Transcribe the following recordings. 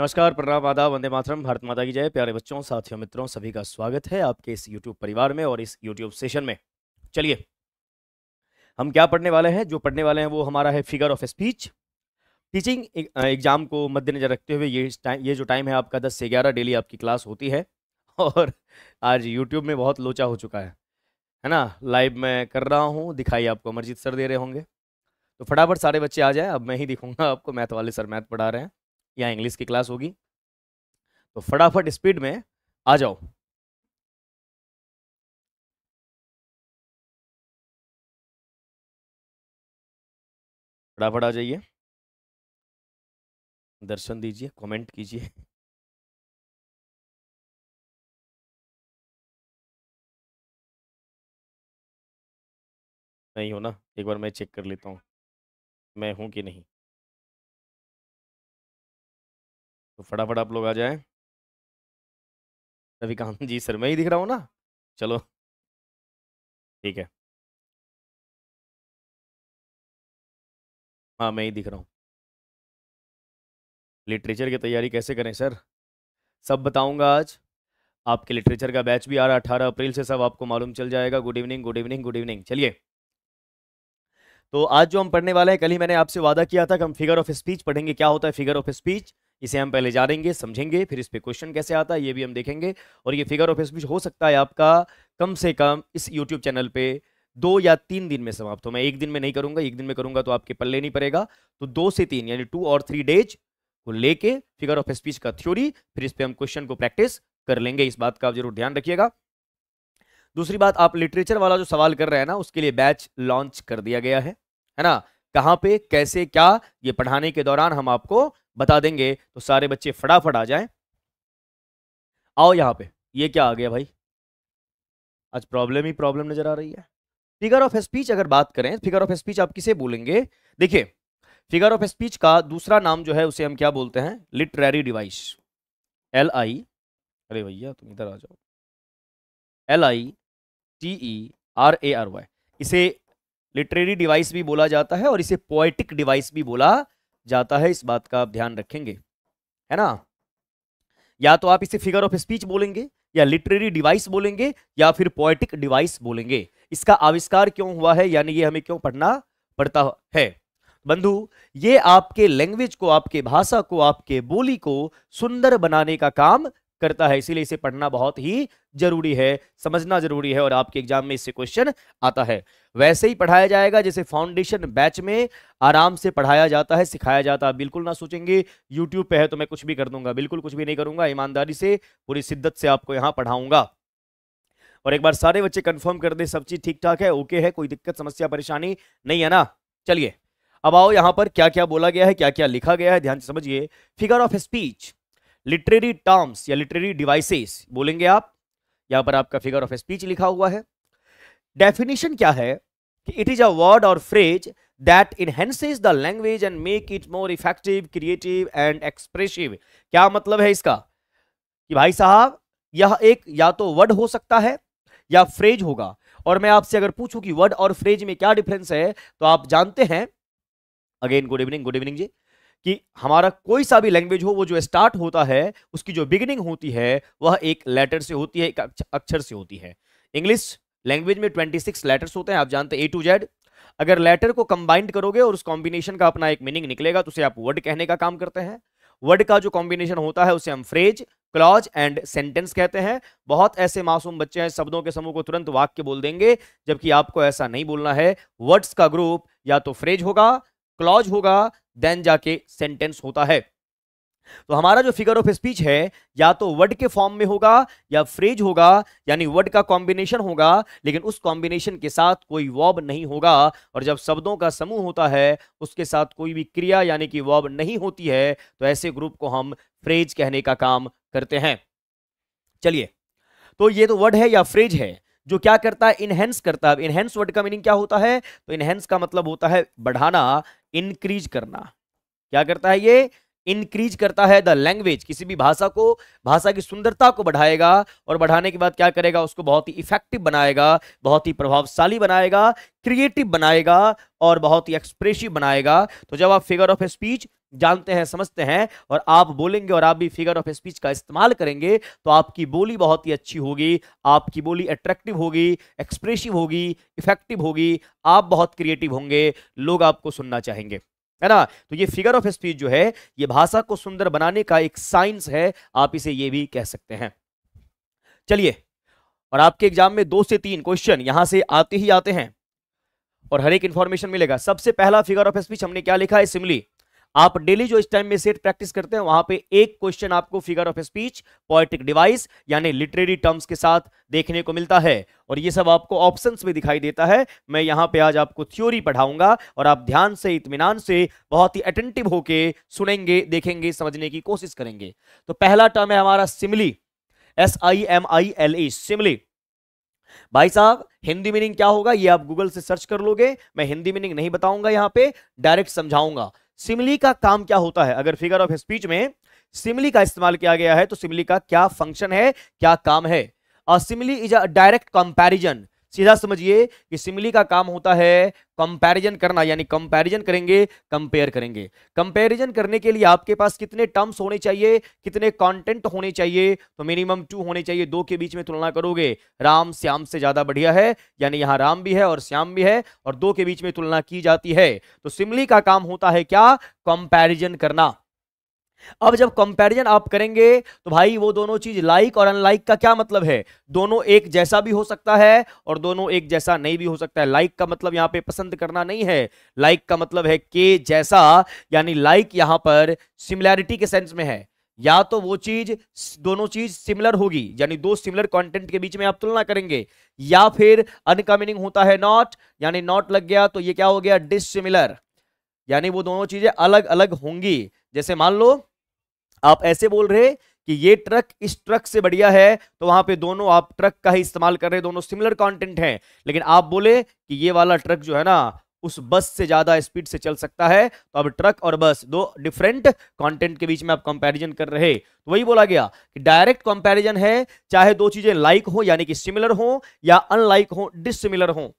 नमस्कार प्रणाम आदा वंदे मातरम भारत माता की जय प्यारे बच्चों साथियों मित्रों सभी का स्वागत है आपके इस यूट्यूब परिवार में और इस यूट्यूब सेशन में चलिए हम क्या पढ़ने वाले हैं जो पढ़ने वाले हैं वो हमारा है figure of speech teaching exam को मद्देनजर रखते हुए ये टाइम ये जो टाइम है आपका दस से ग्यारह डेली आपकी क्लास होती है और आज यूट्यूब में बहुत लोचा हो चुका है है ना लाइव मैं कर रहा हूँ दिखाई आपको अमरजीत सर दे रहे होंगे तो फटाफट सारे बच्चे आ जाए अब मैं ही दिखूंगा आपको मैथ वाले सर मैथ पढ़ा रहे हैं या इंग्लिश की क्लास होगी तो फटाफट स्पीड में आ जाओ फटाफट आ जाइए दर्शन दीजिए कमेंट कीजिए नहीं हो ना एक बार मैं चेक कर लेता हूँ मैं हूँ कि नहीं तो फटाफट आप लोग आ जाए काम जी सर मैं ही दिख रहा हूँ ना चलो ठीक है हाँ मैं ही दिख रहा हूँ लिटरेचर की तैयारी कैसे करें सर सब बताऊंगा आज आपके लिटरेचर का बैच भी आ रहा है अठारह अप्रैल से सब आपको मालूम चल जाएगा good evening good evening good evening चलिए तो आज जो हम पढ़ने वाले हैं कल ही मैंने आपसे वादा किया था कि हम फिगर ऑफ स्पीच पढ़ेंगे क्या होता है फिगर ऑफ स्पीच इसे हम पहले जानेंगे समझेंगे फिर इस पर क्वेश्चन कैसे आता है ये भी हम देखेंगे और ये फिगर ऑफ स्पीच हो सकता है आपका कम से कम इस यूट्यूब चैनल पर दो या तीन दिन में समाप्त हो मैं एक दिन में नहीं करूंगा एक दिन में करूंगा तो आपके पल्ले नहीं पड़ेगा तो दो से तीन यानी टू और थ्री डेज को लेके फिगर ऑफ स्पीच का थ्योरी फिर इस पर हम क्वेश्चन को प्रैक्टिस कर लेंगे इस बात का आप जरूर ध्यान रखिएगा दूसरी बात आप लिटरेचर वाला जो सवाल कर रहे हैं ना उसके लिए बैच लॉन्च कर दिया गया है है ना कहाँ पे कैसे क्या ये पढ़ाने के दौरान हम आपको बता देंगे तो सारे बच्चे फटाफट आ जाएं आओ यहाँ पे ये क्या आ गया भाई आज प्रॉब्लम ही प्रॉब्लम नजर आ रही है फिगर ऑफ स्पीच अगर बात करें फिगर ऑफ स्पीच आप किसे बोलेंगे देखिए फिगर ऑफ स्पीच का दूसरा नाम जो है उसे हम क्या बोलते हैं लिटरेरी डिवाइस एल आई अरे भैया तुम इधर आ जाओ L I T E R A R Y इसे लिटरेरी डिवाइस भी बोला जाता है और इसे पोएटिक डिवाइस भी बोला जाता है इस बात का आप ध्यान रखेंगे है ना या तो आप इसे फिगर ऑफ स्पीच बोलेंगे या लिटरेरी डिवाइस बोलेंगे या फिर पोएटिक डिवाइस बोलेंगे इसका आविष्कार क्यों हुआ है यानी ये हमें क्यों पढ़ना पड़ता है बंधु ये आपके लैंग्वेज को आपके भाषा को आपके बोली को सुंदर बनाने का काम करता है इसीलिए इसे पढ़ना बहुत ही जरूरी है समझना जरूरी है और आपके एग्जाम में इससे क्वेश्चन आता है वैसे ही पढ़ाया जाएगा जैसे फाउंडेशन बैच में आराम से पढ़ाया जाता है सिखाया जाता है बिल्कुल ना सोचेंगे यूट्यूब पे है तो मैं कुछ भी कर दूंगा बिल्कुल कुछ भी नहीं करूंगा ईमानदारी से पूरी शिद्दत से आपको यहाँ पढ़ाऊंगा और एक बार सारे बच्चे कन्फर्म कर दे सब चीज़ ठीक ठाक है ओके है कोई दिक्कत समस्या परेशानी नहीं है ना चलिए अब आओ यहाँ पर क्या क्या बोला गया है क्या क्या लिखा गया है ध्यान से समझिए figure of speech literary terms या लिटरेरी डिवाइसेस बोलेंगे आप यहां पर आपका फिगर ऑफ स्पीच लिखा हुआ है डेफिनेशन क्या है कि it is a word or phrase that enhances the language and make it more effective creative and expressive क्या मतलब है इसका कि भाई साहब यह एक या तो वर्ड हो सकता है या फ्रेज होगा और मैं आपसे अगर पूछूं कि वर्ड और फ्रेज में क्या डिफरेंस है तो आप जानते हैं again good evening good evening जी कि हमारा कोई सा भी लैंग्वेज हो वो जो स्टार्ट होता है उसकी जो बिगिनिंग होती है वह एक लेटर से होती है एक अक्षर से होती है इंग्लिश लैंग्वेज में 26 लेटर्स होते हैं आप जानते हैं ए टू जेड अगर लेटर को कंबाइंड करोगे और उस कॉम्बिनेशन का अपना एक मीनिंग निकलेगा तो उसे आप वर्ड कहने का काम करते हैं वर्ड का जो कॉम्बिनेशन होता है उसे हम फ्रेज क्लॉज एंड सेंटेंस कहते हैं बहुत ऐसे मासूम बच्चे हैं शब्दों के समूह को तुरंत वाक्य बोल देंगे जबकि आपको ऐसा नहीं बोलना है वर्ड्स का ग्रुप या तो फ्रेज होगा क्लॉज होगा देन जाके सेंटेंस होता है तो हमारा जो फिगर ऑफ स्पीच है या तो वर्ड के फॉर्म में होगा या फ्रेज होगा यानी वर्ड का कॉम्बिनेशन होगा लेकिन उस कॉम्बिनेशन के साथ कोई वॉब नहीं होगा और जब शब्दों का समूह होता है उसके साथ कोई भी क्रिया यानी कि वॉब नहीं होती है तो ऐसे ग्रुप को हम फ्रेज कहने का काम करते हैं चलिए तो ये तो वर्ड है या फ्रेज है जो क्या करता है इनहेंस करता है इनहेंस वर्ड का मीनिंग क्या होता है तो इनहेंस का मतलब होता है बढ़ाना इंक्रीज करना क्या करता है ये इंक्रीज करता है द लैंग्वेज किसी भी भाषा को भाषा की सुंदरता को बढ़ाएगा और बढ़ाने के बाद क्या करेगा उसको बहुत ही इफेक्टिव बनाएगा बहुत ही प्रभावशाली बनाएगा क्रिएटिव बनाएगा और बहुत ही एक्सप्रेसिव बनाएगा तो जब आप फिगर ऑफ स्पीच जानते हैं समझते हैं और आप बोलेंगे और आप भी फिगर ऑफ स्पीच का इस्तेमाल करेंगे तो आपकी बोली बहुत ही अच्छी होगी आपकी बोली अट्रैक्टिव होगी एक्सप्रेसिव होगी इफेक्टिव होगी आप बहुत क्रिएटिव होंगे लोग आपको सुनना चाहेंगे है ना तो ये फिगर ऑफ स्पीच जो है ये भाषा को सुंदर बनाने का एक साइंस है आप इसे ये भी कह सकते हैं चलिए और आपके एग्जाम में दो से तीन क्वेश्चन यहां से आते ही आते हैं और हर एक इंफॉर्मेशन मिलेगा सबसे पहला फिगर ऑफ स्पीच हमने क्या लिखा है सिमली आप डेली जो इस टाइम में सेट प्रैक्टिस करते हैं वहां पे एक क्वेश्चन आपको figure of speech poetic device यानी लिटरेरी टर्म्स के साथ देखने को मिलता है और ये सब आपको ऑप्शन में दिखाई देता है मैं यहाँ पे आज आपको थ्योरी पढ़ाऊंगा और आप ध्यान से इतमान से बहुत ही अटेंटिव होके सुनेंगे देखेंगे समझने की कोशिश करेंगे तो पहला टर्म है हमारा simile S I M I L E simile भाई साहब हिंदी मीनिंग क्या होगा ये आप गूगल से सर्च कर लोगे मैं हिंदी मीनिंग नहीं बताऊंगा यहाँ पे डायरेक्ट समझाऊंगा सिमली का काम क्या होता है अगर फिगर ऑफ स्पीच में सिमली का इस्तेमाल किया गया है तो सिमली का क्या फंक्शन है क्या काम है simile is a direct comparison सीधा समझिए कि सिमिली का काम होता है कंपैरिजन करना यानी कंपैरिजन करेंगे कंपेयर करेंगे कंपैरिजन करने के लिए आपके पास कितने टर्म्स होने चाहिए कितने कंटेंट होने चाहिए तो मिनिमम टू होने चाहिए दो के बीच में तुलना करोगे राम श्याम से ज्यादा बढ़िया है यानी यहाँ राम भी है और श्याम भी है और दो के बीच में तुलना की जाती है तो सिमली का काम होता है क्या कंपेरिजन करना अब जब कंपैरिजन आप करेंगे तो भाई वो दोनों चीज लाइक और अनलाइक का क्या मतलब है दोनों एक जैसा भी हो सकता है और दोनों एक जैसा नहीं भी हो सकता है लाइक का मतलब यहां पे पसंद करना नहीं है लाइक का मतलब है के जैसा यानी लाइक यहां पर सिमिलैरिटी के सेंस में है या तो वो चीज दोनों चीज सिमिलर होगी यानी दो सिमिलर कंटेंट के बीच में आप तुलना करेंगे या फिर अन का मीनिंग होता है नॉट यानी नॉट लग गया तो ये क्या हो गया डिसिमिलर यानी वो दोनों चीजें अलग अलग होंगी जैसे मान लो आप ऐसे बोल रहे कि ये ट्रक इस ट्रक से बढ़िया है तो वहां पे दोनों आप ट्रक का ही इस्तेमाल कर रहे हैं दोनों सिमिलर कंटेंट हैं लेकिन आप बोले कि ये वाला ट्रक जो है ना उस बस से ज्यादा स्पीड से चल सकता है तो अब ट्रक और बस दो डिफरेंट कंटेंट के बीच में आप कंपैरिजन कर रहे तो वही बोला गया कि डायरेक्ट कंपैरिजन है चाहे दो चीजें लाइक हो यानी कि सिमिलर हो या अनलाइक हो डिसिमिलर हो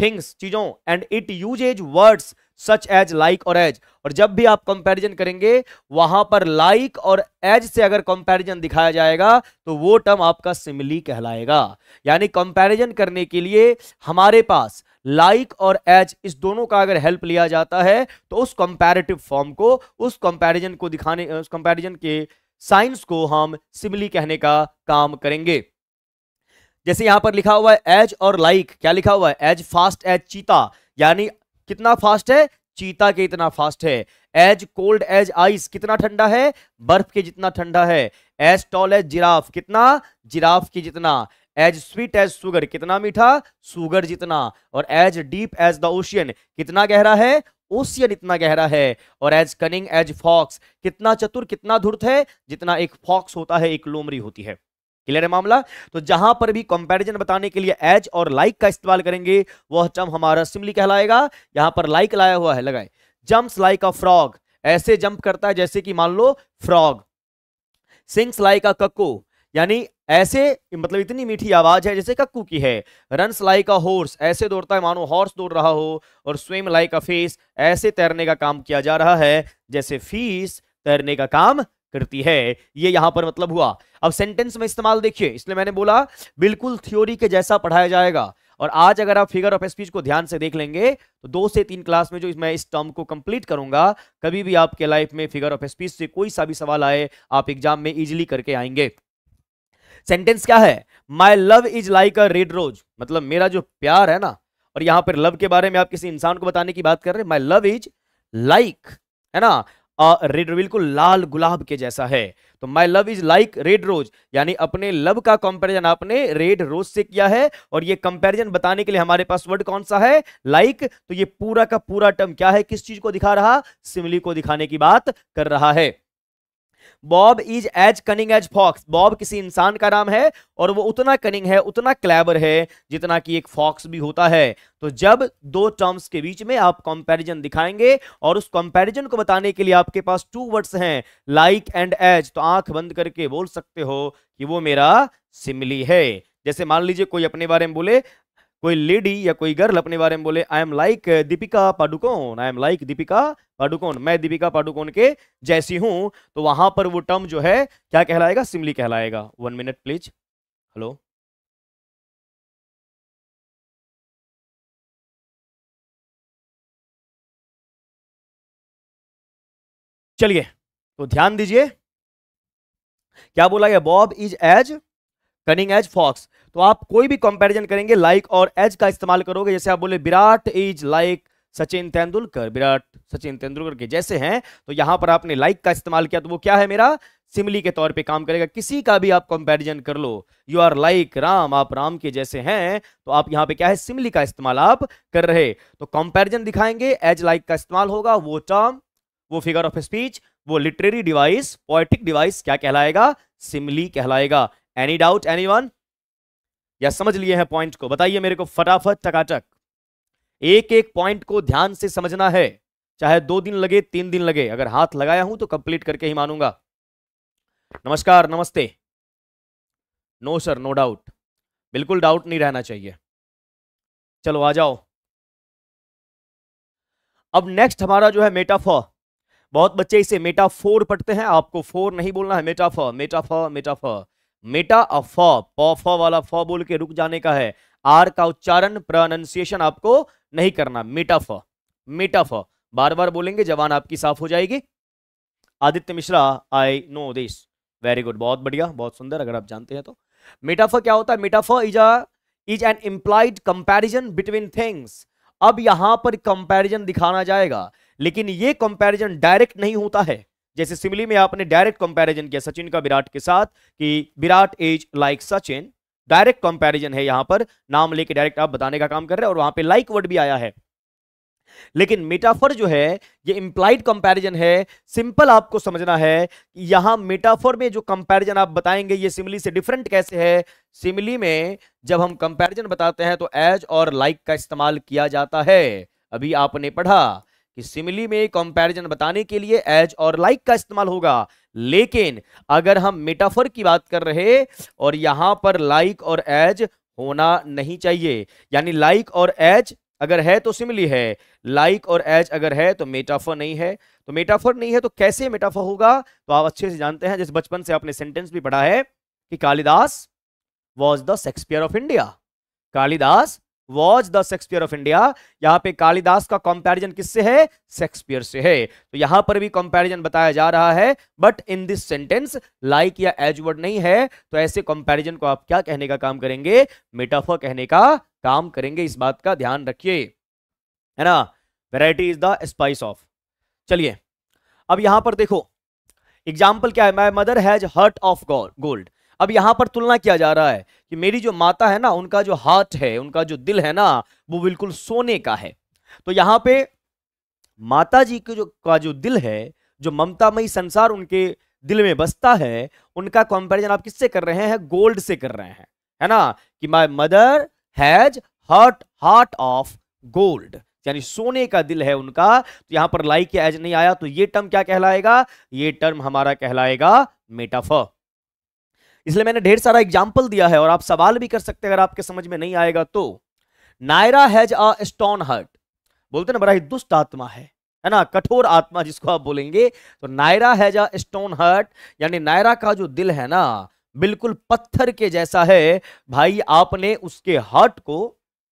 थिंग्स चीजों and it as words such as like और एज और जब भी आप कंपैरिजन करेंगे वहां पर लाइक like और एज से अगर कंपैरिजन दिखाया जाएगा तो वो टर्म आपका सिमिली कहलाएगा यानी कंपैरिजन करने के लिए हमारे पास लाइक like और एज इस दोनों का अगर हेल्प लिया जाता है तो उस कंपैरेटिव फॉर्म को उस कंपैरिजन को दिखाने उस कंपैरिजन के साइंस को हम सिमिली कहने का काम करेंगे जैसे यहां पर लिखा हुआ है एज और लाइक like, क्या लिखा हुआ है एज फास्ट एज चीता यानी कितना फास्ट है चीता के इतना फास्ट है एज कोल्ड एज आइस कितना ठंडा है बर्फ के जितना ठंडा है एज टॉल एज जिराफ कितना जिराफ की जितना एज स्वीट एज सुगर कितना मीठा सुगर जितना और as deep as the ocean कितना गहरा है ओशियन इतना गहरा है और एज कनिंग एज फॉक्स कितना चतुर कितना धुर्त है जितना एक फॉक्स होता है एक लोमरी होती है क्लियर है मामला तो जहां पर भी कंपैरिजन बताने के लिए एज और लाइक like का इस्तेमाल करेंगे वह जम हमारा सिमली कहलाएगा यहां पर लाइक like लाया हुआ है लगाए जम्प लाइक अ फ्रॉग ऐसे जंप करता है जैसे कि मान लो frog sings like a cuckoo यानी ऐसे मतलब इतनी मीठी आवाज है जैसे कक्कू की है रनस लाइक अ हॉर्स ऐसे दौड़ता है मानो हॉर्स दौड़ रहा हो और स्विम लाइक अ फेस ऐसे तैरने का काम किया जा रहा है जैसे फीस तैरने का काम करती है ये यहां पर मतलब हुआ अब सेंटेंस में इस्तेमाल देखिए इसलिए मैंने बोला बिल्कुल थ्योरी के जैसा पढ़ाया जाएगा और आज अगर आप फिगर ऑफ स्पीच को ध्यान से देख लेंगे तो दो से तीन क्लास में जो मैं इस टर्म को कंप्लीट करूंगा कभी भी आपके लाइफ में फिगर ऑफ स्पीच से कोई सा भी सवाल आए आप एग्जाम में इजिली करके आएंगे सेंटेंस क्या है my love is like a red rose मतलब मेरा जो प्यार है ना और यहां पर लव के बारे में आप किसी इंसान को बताने की बात कर रहे हैं माई लव इज लाइक है ना रेड रोज बिल्कुल लाल गुलाब के जैसा है तो my love is like red rose यानी अपने लव का कंपैरिजन आपने रेड रोज से किया है और ये कंपैरिजन बताने के लिए हमारे पास वर्ड कौन सा है लाइक like, तो ये पूरा का पूरा टर्म क्या है किस चीज को दिखा रहा सिमली को दिखाने की बात कर रहा है Bob is as cunning as fox Bob किसी इंसान का नाम है और वो उतना कनिंग है उतना क्लैबर है जितना कि एक फॉक्स भी होता है तो जब दो टर्म्स के बीच में आप कंपैरिजन दिखाएंगे और उस कंपैरिजन को बताने के लिए आपके पास टू वर्ड्स हैं लाइक एंड एज तो आंख बंद करके बोल सकते हो कि वो मेरा सिमली है जैसे मान लीजिए कोई अपने बारे में बोले कोई लेडी या कोई गर्ल अपने बारे में बोले I am like Deepika Padukone I am like Deepika Padukone मैं दीपिका पाडुकोन के जैसी हूं तो वहां पर वो टर्म जो है क्या कहलाएगा सिमली कहलाएगा वन मिनट प्लीज हेलो चलिए तो ध्यान दीजिए क्या बोला गया Bob is as cunning as fox तो आप कोई भी कंपैरिजन करेंगे लाइक और एज का इस्तेमाल करोगे जैसे आप बोले विराट इज लाइक सचिन तेंदुलकर विराट सचिन तेंदुलकर के जैसे हैं तो यहां पर आपने लाइक का इस्तेमाल किया तो वो क्या है मेरा सिमली के तौर पे काम करेगा किसी का भी आप कंपैरिजन कर लो यू आर लाइक राम आप राम के जैसे हैं तो आप यहाँ पे क्या है सिमली का इस्तेमाल आप कर रहे तो कंपैरिजन दिखाएंगे एज लाइक का इस्तेमाल होगा वो टर्म वो फिगर ऑफ स्पीच वो लिटरेरी डिवाइस पोएटिक डिवाइस क्या कहलाएगा सिमली कहलाएगा एनी डाउट एनी वन या समझ लिए हैं पॉइंट को बताइए मेरे को फटाफट टकाटक एक एक पॉइंट को ध्यान से समझना है चाहे दो दिन लगे तीन दिन लगे अगर हाथ लगाया हूं तो कंप्लीट करके ही मानूंगा नमस्कार नमस्ते नो सर नो डाउट बिल्कुल डाउट नहीं रहना चाहिए चलो आ जाओ अब नेक्स्ट हमारा जो है मेटाफॉर बहुत बच्चे इसे मेटाफोर पढ़ते हैं आपको फोर नहीं बोलना है मेटाफॉर मेटाफॉर मेटाफॉर मेटा अफा पॉफ वाला फ बोल के रुक जाने का है आर का उच्चारण प्रोनाउंसिएशन आपको नहीं करना मेटाफ मेटाफ बार बार बोलेंगे जवान आपकी साफ हो जाएगी Aditya Mishra I know this very good बहुत बढ़िया बहुत सुंदर अगर आप जानते हैं तो मेटाफर क्या होता है metaphor is is an implied comparison between things अब यहां पर कंपेरिजन दिखाना जाएगा लेकिन ये कंपेरिजन डायरेक्ट नहीं होता है जैसे सिमली में आपने डायरेक्ट कंपैरिजन किया सचिन का विराट के साथ कि Virat is like Sachin direct comparison है यहां पर नाम लेके डायरेक्ट आप बताने का काम कर रहे हैं और वहां पे लाइक वर्ड भी आया है लेकिन मेटाफर जो है ये इंप्लाइड कंपैरिजन है सिंपल आपको समझना है कि यहां मेटाफर में जो कंपैरिजन आप बताएंगे ये सिमिली से डिफरेंट कैसे है सिमिली में जब हम कंपैरिजन बताते हैं तो एज और लाइक like का इस्तेमाल किया जाता है अभी आपने पढ़ा कि सिमिली में कंपैरिजन बताने के लिए एज और लाइक का इस्तेमाल होगा लेकिन अगर हम मेटाफर की बात कर रहे और यहां पर लाइक और एज होना नहीं चाहिए यानी लाइक और एज अगर है तो सिमिली है लाइक और एज अगर है तो मेटाफर नहीं है तो मेटाफर नहीं है तो कैसे मेटाफर होगा तो आप अच्छे से जानते हैं जैसे बचपन से आपने सेंटेंस भी पढ़ा है कि Kalidas was the Shakespeare of India Kalidas was the Shakespeare of India यहाँ पे कालिदास का कंपैरिजन किससे है शेक्सपियर से है तो यहां पर भी कंपैरिजन बताया जा रहा है but in this sentence like या एज वर्ड नहीं है तो ऐसे कंपैरिजन को आप क्या कहने का काम करेंगे मेटाफर कहने का काम करेंगे इस बात का ध्यान रखिए है ना variety is the spice of चलिए अब यहां पर देखो एग्जाम्पल क्या है my mother has hurt of gold अब यहां पर तुलना किया जा रहा है कि मेरी जो माता है ना उनका जो हार्ट है उनका जो दिल है ना वो बिल्कुल सोने का है तो यहां पे माता जी के जो का जो दिल है जो ममतामयी संसार उनके दिल में बसता है उनका कंपैरिजन आप किससे कर रहे हैं गोल्ड से कर रहे हैं है ना कि my mother has hurt heart of gold यानी सोने का दिल है उनका तो यहां पर लाइक एज नहीं आया तो ये टर्म क्या कहलाएगा ये टर्म हमारा कहलाएगा मेटाफर इसलिए मैंने ढेर सारा एग्जाम्पल दिया है और आप सवाल भी कर सकते हैं अगर आपके समझ में नहीं आएगा तो Naira has a stone hurt बोलते ना बड़ा ही दुष्ट आत्मा है है ना कठोर आत्मा जिसको आप बोलेंगे तो Naira has a stone hurt यानी नायरा का जो दिल है ना बिल्कुल पत्थर के जैसा है भाई आपने उसके हर्ट को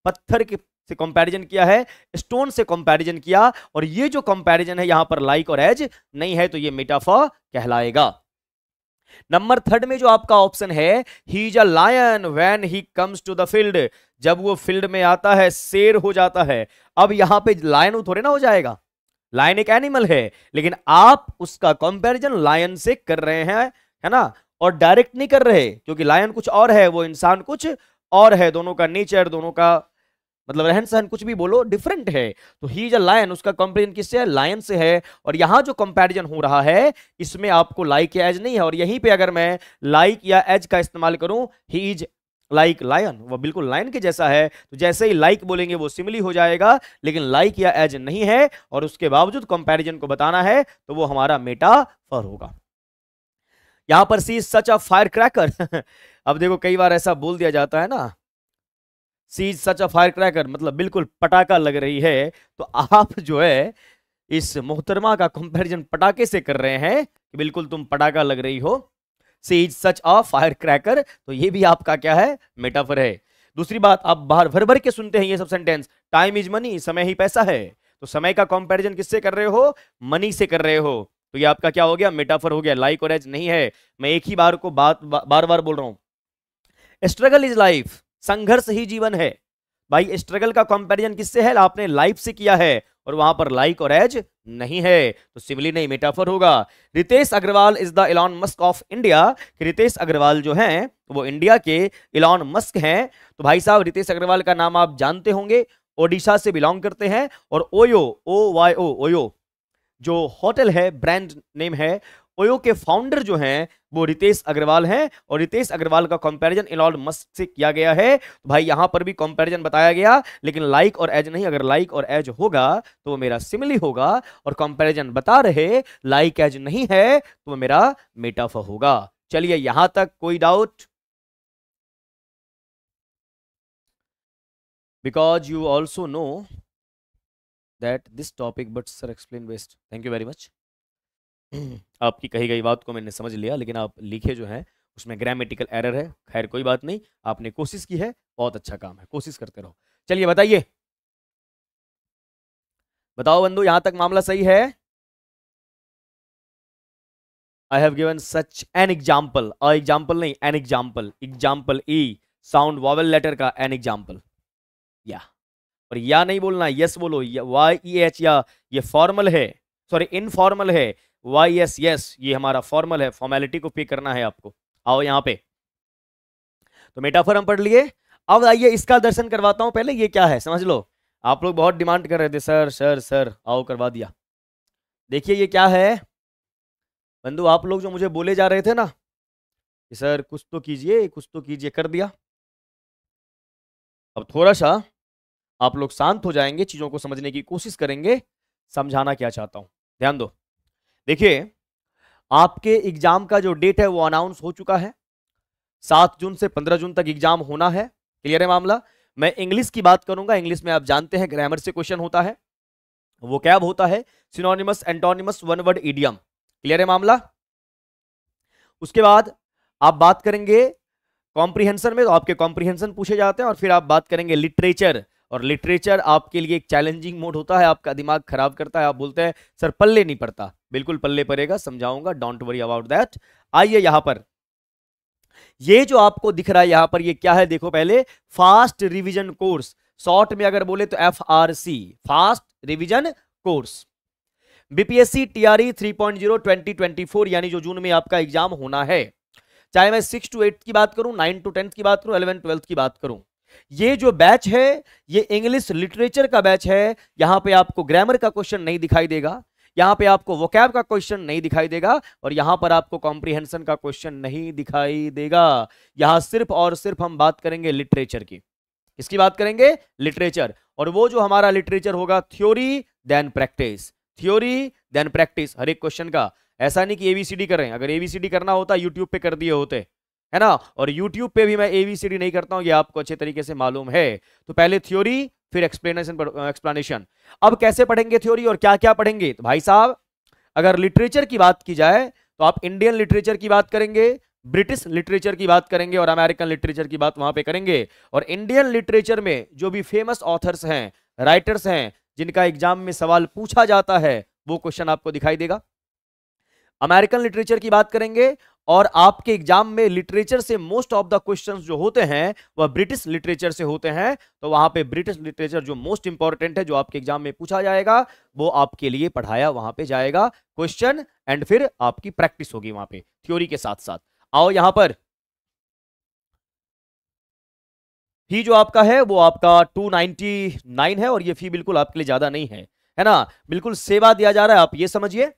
पत्थर के से कंपैरिजन किया है स्टोन से कंपैरिजन किया और ये जो कंपैरिजन है यहां पर लाइक और एज नहीं है तो ये मेटाफॉर कहलाएगा नंबर थर्ड में जो आपका ऑप्शन है he is a lion when he comes to the field जब वो फील्ड में आता है शेर हो जाता है अब यहां पे लायन थोड़े ना हो जाएगा लायन एक एनिमल है लेकिन आप उसका कंपैरिजन लायन से कर रहे हैं है ना और डायरेक्ट नहीं कर रहे क्योंकि लायन कुछ और है वो इंसान कुछ और है दोनों का नेचर दोनों का मतलब रहन सहन कुछ भी बोलो डिफरेंट है तो ही इज अ लायन उसका कंपेरिजन किससे है लायन से है और यहाँ जो कंपेरिजन हो रहा है इसमें आपको लाइक या एज नहीं है और यहीं पे अगर मैं लाइक या एज का इस्तेमाल करूं ही इज लाइक लायन वह बिल्कुल लायन के जैसा है तो जैसे ही लाइक like बोलेंगे वो सिमिली हो जाएगा लेकिन लाइक like या एज नहीं है और उसके बावजूद कंपेरिजन को बताना है तो वो हमारा मेटा फर होगा यहां पर सी सच अ फायर क्रैकर अब देखो कई बार ऐसा बोल दिया जाता है ना she is such a fire cracker मतलब बिल्कुल पटाखा लग रही है तो आप जो है इस मोहतरमा का कंपेरिजन पटाखे से कर रहे हैं कि बिल्कुल तुम पटाखा लग रही हो she is such a fire cracker तो ये भी आपका क्या है मेटाफर है दूसरी बात आप बाहर भर भर के सुनते हैं ये सब सेंटेंस टाइम इज मनी समय ही पैसा है तो समय का कंपैरिजन किससे कर रहे हो मनी से कर रहे हो तो ये आपका क्या हो गया मेटाफर हो गया लाइक और एज नहीं है मैं एक ही बार को बात बार बार बोल रहा हूं स्ट्रगल इज लाइफ संघर्ष ही जीवन है भाई स्ट्रगल का कंपैरिजन किससे है आपने लाइफ से किया है और वहां पर लाइक और एज नहीं है तो सिमिली नहीं मेटाफर होगा Ritesh Agarwal is the Elon Musk of India कि रितेश अग्रवाल जो हैं वो इंडिया के इलॉन मस्क हैं तो भाई साहब रितेश अग्रवाल का नाम आप जानते होंगे ओडिशा से बिलोंग करते हैं और OYO O Y O OYO जो होटल है ब्रांड नेम है ओयो के फाउंडर जो हैं वो रितेश अग्रवाल हैं और रितेश अग्रवाल का कंपैरिजन इलॉन मस्क से किया गया है तो भाई यहां पर भी कंपैरिजन बताया गया लेकिन लाइक और एज नहीं अगर लाइक और एज होगा तो वो मेरा सिमिली होगा और कंपैरिजन बता रहे लाइक एज नहीं है तो वो मेरा मेटाफा होगा चलिए यहां तक कोई doubt because you also know that this topic but sir explain best thank you very much आपकी कही गई बात को मैंने समझ लिया लेकिन आप लिखे जो हैं उसमें ग्रामेटिकल एरर है खैर कोई बात नहीं आपने कोशिश की है बहुत अच्छा काम है कोशिश करते रहो चलिए बताइए बताओ बंधु यहां तक मामला सही है I have given such an example example नहीं an example example E sound vowel letter का एन एग्जाम्पल या और या नहीं बोलना यस बोलो वाई ई एच या ये फॉर्मल है सॉरी इनफॉर्मल है वाई एस यस ये हमारा फॉर्मल है फॉर्मेलिटी को पे करना है आपको आओ यहाँ पे तो मेटाफर हम पढ़ लिए अब आइए इसका दर्शन करवाता हूं पहले ये क्या है समझ लो आप लोग बहुत डिमांड कर रहे थे सर सर सर आओ करवा दिया देखिए ये क्या है बंधु आप लोग जो मुझे बोले जा रहे थे ना कि सर कुछ तो कीजिए कुछ तो कीजिए कर दिया अब थोड़ा सा आप लोग शांत हो जाएंगे चीज़ों को समझने की कोशिश करेंगे समझाना क्या चाहता हूं ध्यान दो देखिए आपके एग्जाम का जो डेट है वो अनाउंस हो चुका है सात जून से पंद्रह जून तक एग्जाम होना है क्लियर है मामला मैं इंग्लिश की बात करूंगा इंग्लिश में आप जानते हैं ग्रामर से क्वेश्चन होता है वो कैब होता है synonymous antonymous one word idiom clear है मामला उसके बाद आप बात करेंगे कॉम्प्रीहेंशन में तो आपके कॉम्प्रिहेंशन पूछे जाते हैं और फिर आप बात करेंगे लिटरेचर और लिटरेचर आपके लिए एक चैलेंजिंग मोड होता है आपका दिमाग खराब करता है आप बोलते हैं सर पल्ले नहीं पड़ता बिल्कुल पल्ले पड़ेगा समझाऊंगा डोंट वरी अबाउट दैट आइए यहां पर ये जो आपको दिख रहा है यहां पर ये क्या है देखो पहले फास्ट रिवीजन कोर्स शॉर्ट में अगर बोले तो F R C fast revision course BPSC TRE 3.0 2024 यानी जो जून में आपका एग्जाम होना है चाहे मैं सिक्स टू एट की बात करूं नाइन टू टेंथ की बात करूं इलेवन ट्वेल्थ की बात करूं ये जो बैच है ये इंग्लिश लिटरेचर का बैच है यहां पे आपको ग्रामर का क्वेश्चन नहीं दिखाई देगा यहां पे आपको वोकैब का क्वेश्चन नहीं दिखाई देगा और यहाँ पर आपको कॉम्प्रीहेंशन का क्वेश्चन नहीं दिखाई देगा यहां सिर्फ और सिर्फ हम बात करेंगे लिटरेचर की इसकी बात करेंगे लिटरेचर और वो जो हमारा लिटरेचर होगा theory then practice theory then practice हर एक क्वेश्चन का ऐसा नहीं कि एबीसीडी कर रहे हैं अगर एबीसीडी करना होता यूट्यूब पे कर दिए होते है ना और यूट्यूब पे भी मैं एबीसीडी नहीं करता हूं ये आपको अच्छे तरीके से मालूम है तो पहले थ्योरी फिर एक्सप्लेनेशन एक्सप्लेनेशन अब कैसे पढ़ेंगे थ्योरी और क्या क्या पढ़ेंगे तो भाई साहब अगर लिटरेचर की बात की जाए तो आप इंडियन लिटरेचर की बात करेंगे ब्रिटिश लिटरेचर की बात करेंगे और अमेरिकन लिटरेचर की बात वहां पे करेंगे और इंडियन लिटरेचर में जो भी फेमस ऑथर्स हैं राइटर्स हैं जिनका एग्जाम में सवाल पूछा जाता है वो क्वेश्चन आपको दिखाई देगा अमेरिकन लिटरेचर की बात करेंगे और आपके एग्जाम में लिटरेचर से मोस्ट ऑफ द क्वेश्चंस जो होते हैं वह ब्रिटिश लिटरेचर से होते हैं तो वहां पे ब्रिटिश लिटरेचर जो मोस्ट इंपॉर्टेंट है जो आपके एग्जाम में पूछा जाएगा वो आपके लिए पढ़ाया वहां पे जाएगा क्वेश्चन एंड फिर आपकी प्रैक्टिस होगी वहां पे थ्योरी के साथ साथ आओ यहां पर फी जो आपका है वो आपका टू है और ये फी बिल्कुल आपके लिए ज्यादा नहीं है है ना बिल्कुल सेवा दिया जा रहा है आप ये समझिए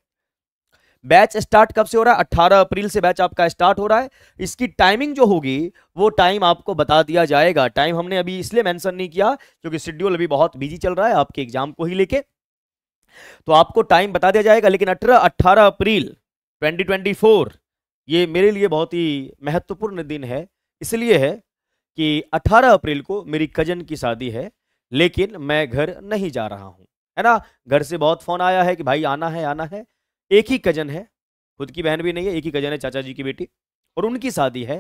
बैच स्टार्ट कब से हो रहा है 18 अप्रैल से बैच आपका स्टार्ट हो रहा है इसकी टाइमिंग जो होगी वो टाइम आपको बता दिया जाएगा टाइम हमने अभी इसलिए मेंशन नहीं किया क्योंकि शेड्यूल अभी बहुत बिजी चल रहा है आपके एग्जाम को ही लेके तो आपको टाइम बता दिया जाएगा लेकिन अठारह अट्ठारह अप्रैल ट्वेंटी ये मेरे लिए बहुत ही महत्वपूर्ण दिन है इसलिए है कि अठारह अप्रैल को मेरी कजन की शादी है लेकिन मैं घर नहीं जा रहा हूँ है ना घर से बहुत फ़ोन आया है कि भाई आना है आना है एक ही कजन है खुद की बहन भी नहीं है एक ही कजन है चाचा जी की बेटी और उनकी शादी है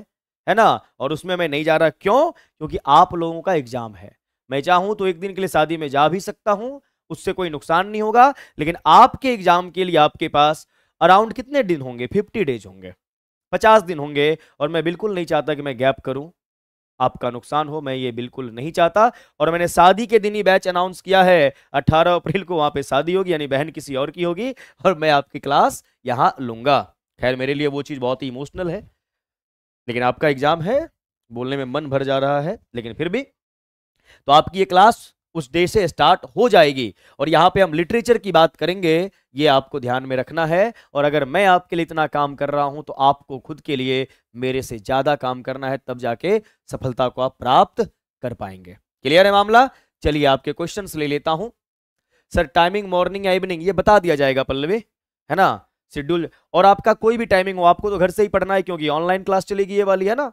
है ना और उसमें मैं नहीं जा रहा क्यों क्योंकि आप लोगों का एग्जाम है मैं चाहूं तो एक दिन के लिए शादी में जा भी सकता हूं उससे कोई नुकसान नहीं होगा लेकिन आपके एग्जाम के लिए आपके पास अराउंड कितने दिन होंगे फिफ्टी डेज होंगे पचास दिन होंगे और मैं बिल्कुल नहीं चाहता कि मैं गैप करूं आपका नुकसान हो मैं ये बिल्कुल नहीं चाहता और मैंने शादी के दिन ही बैच अनाउंस किया है 18 अप्रैल को वहां पे शादी होगी यानी बहन किसी और की होगी और मैं आपकी क्लास यहाँ लूंगा खैर मेरे लिए वो चीज़ बहुत ही इमोशनल है लेकिन आपका एग्ज़ाम है बोलने में मन भर जा रहा है लेकिन फिर भी तो आपकी ये क्लास उस डे से स्टार्ट हो जाएगी और यहाँ पे हम लिटरेचर की बात करेंगे ये आपको ध्यान में रखना है और अगर मैं आपके लिए इतना काम कर रहा हूं तो आपको खुद के लिए मेरे से ज्यादा काम करना है तब जाके सफलता को आप प्राप्त कर पाएंगे क्लियर है मामला चलिए आपके क्वेश्चन ले लेता हूं सर टाइमिंग मॉर्निंग या इवनिंग ये बता दिया जाएगा पल्लवी है ना शेड्यूल और आपका कोई भी टाइमिंग हो आपको तो घर से ही पढ़ना है क्योंकि ऑनलाइन क्लास चलेगी ये वाली है ना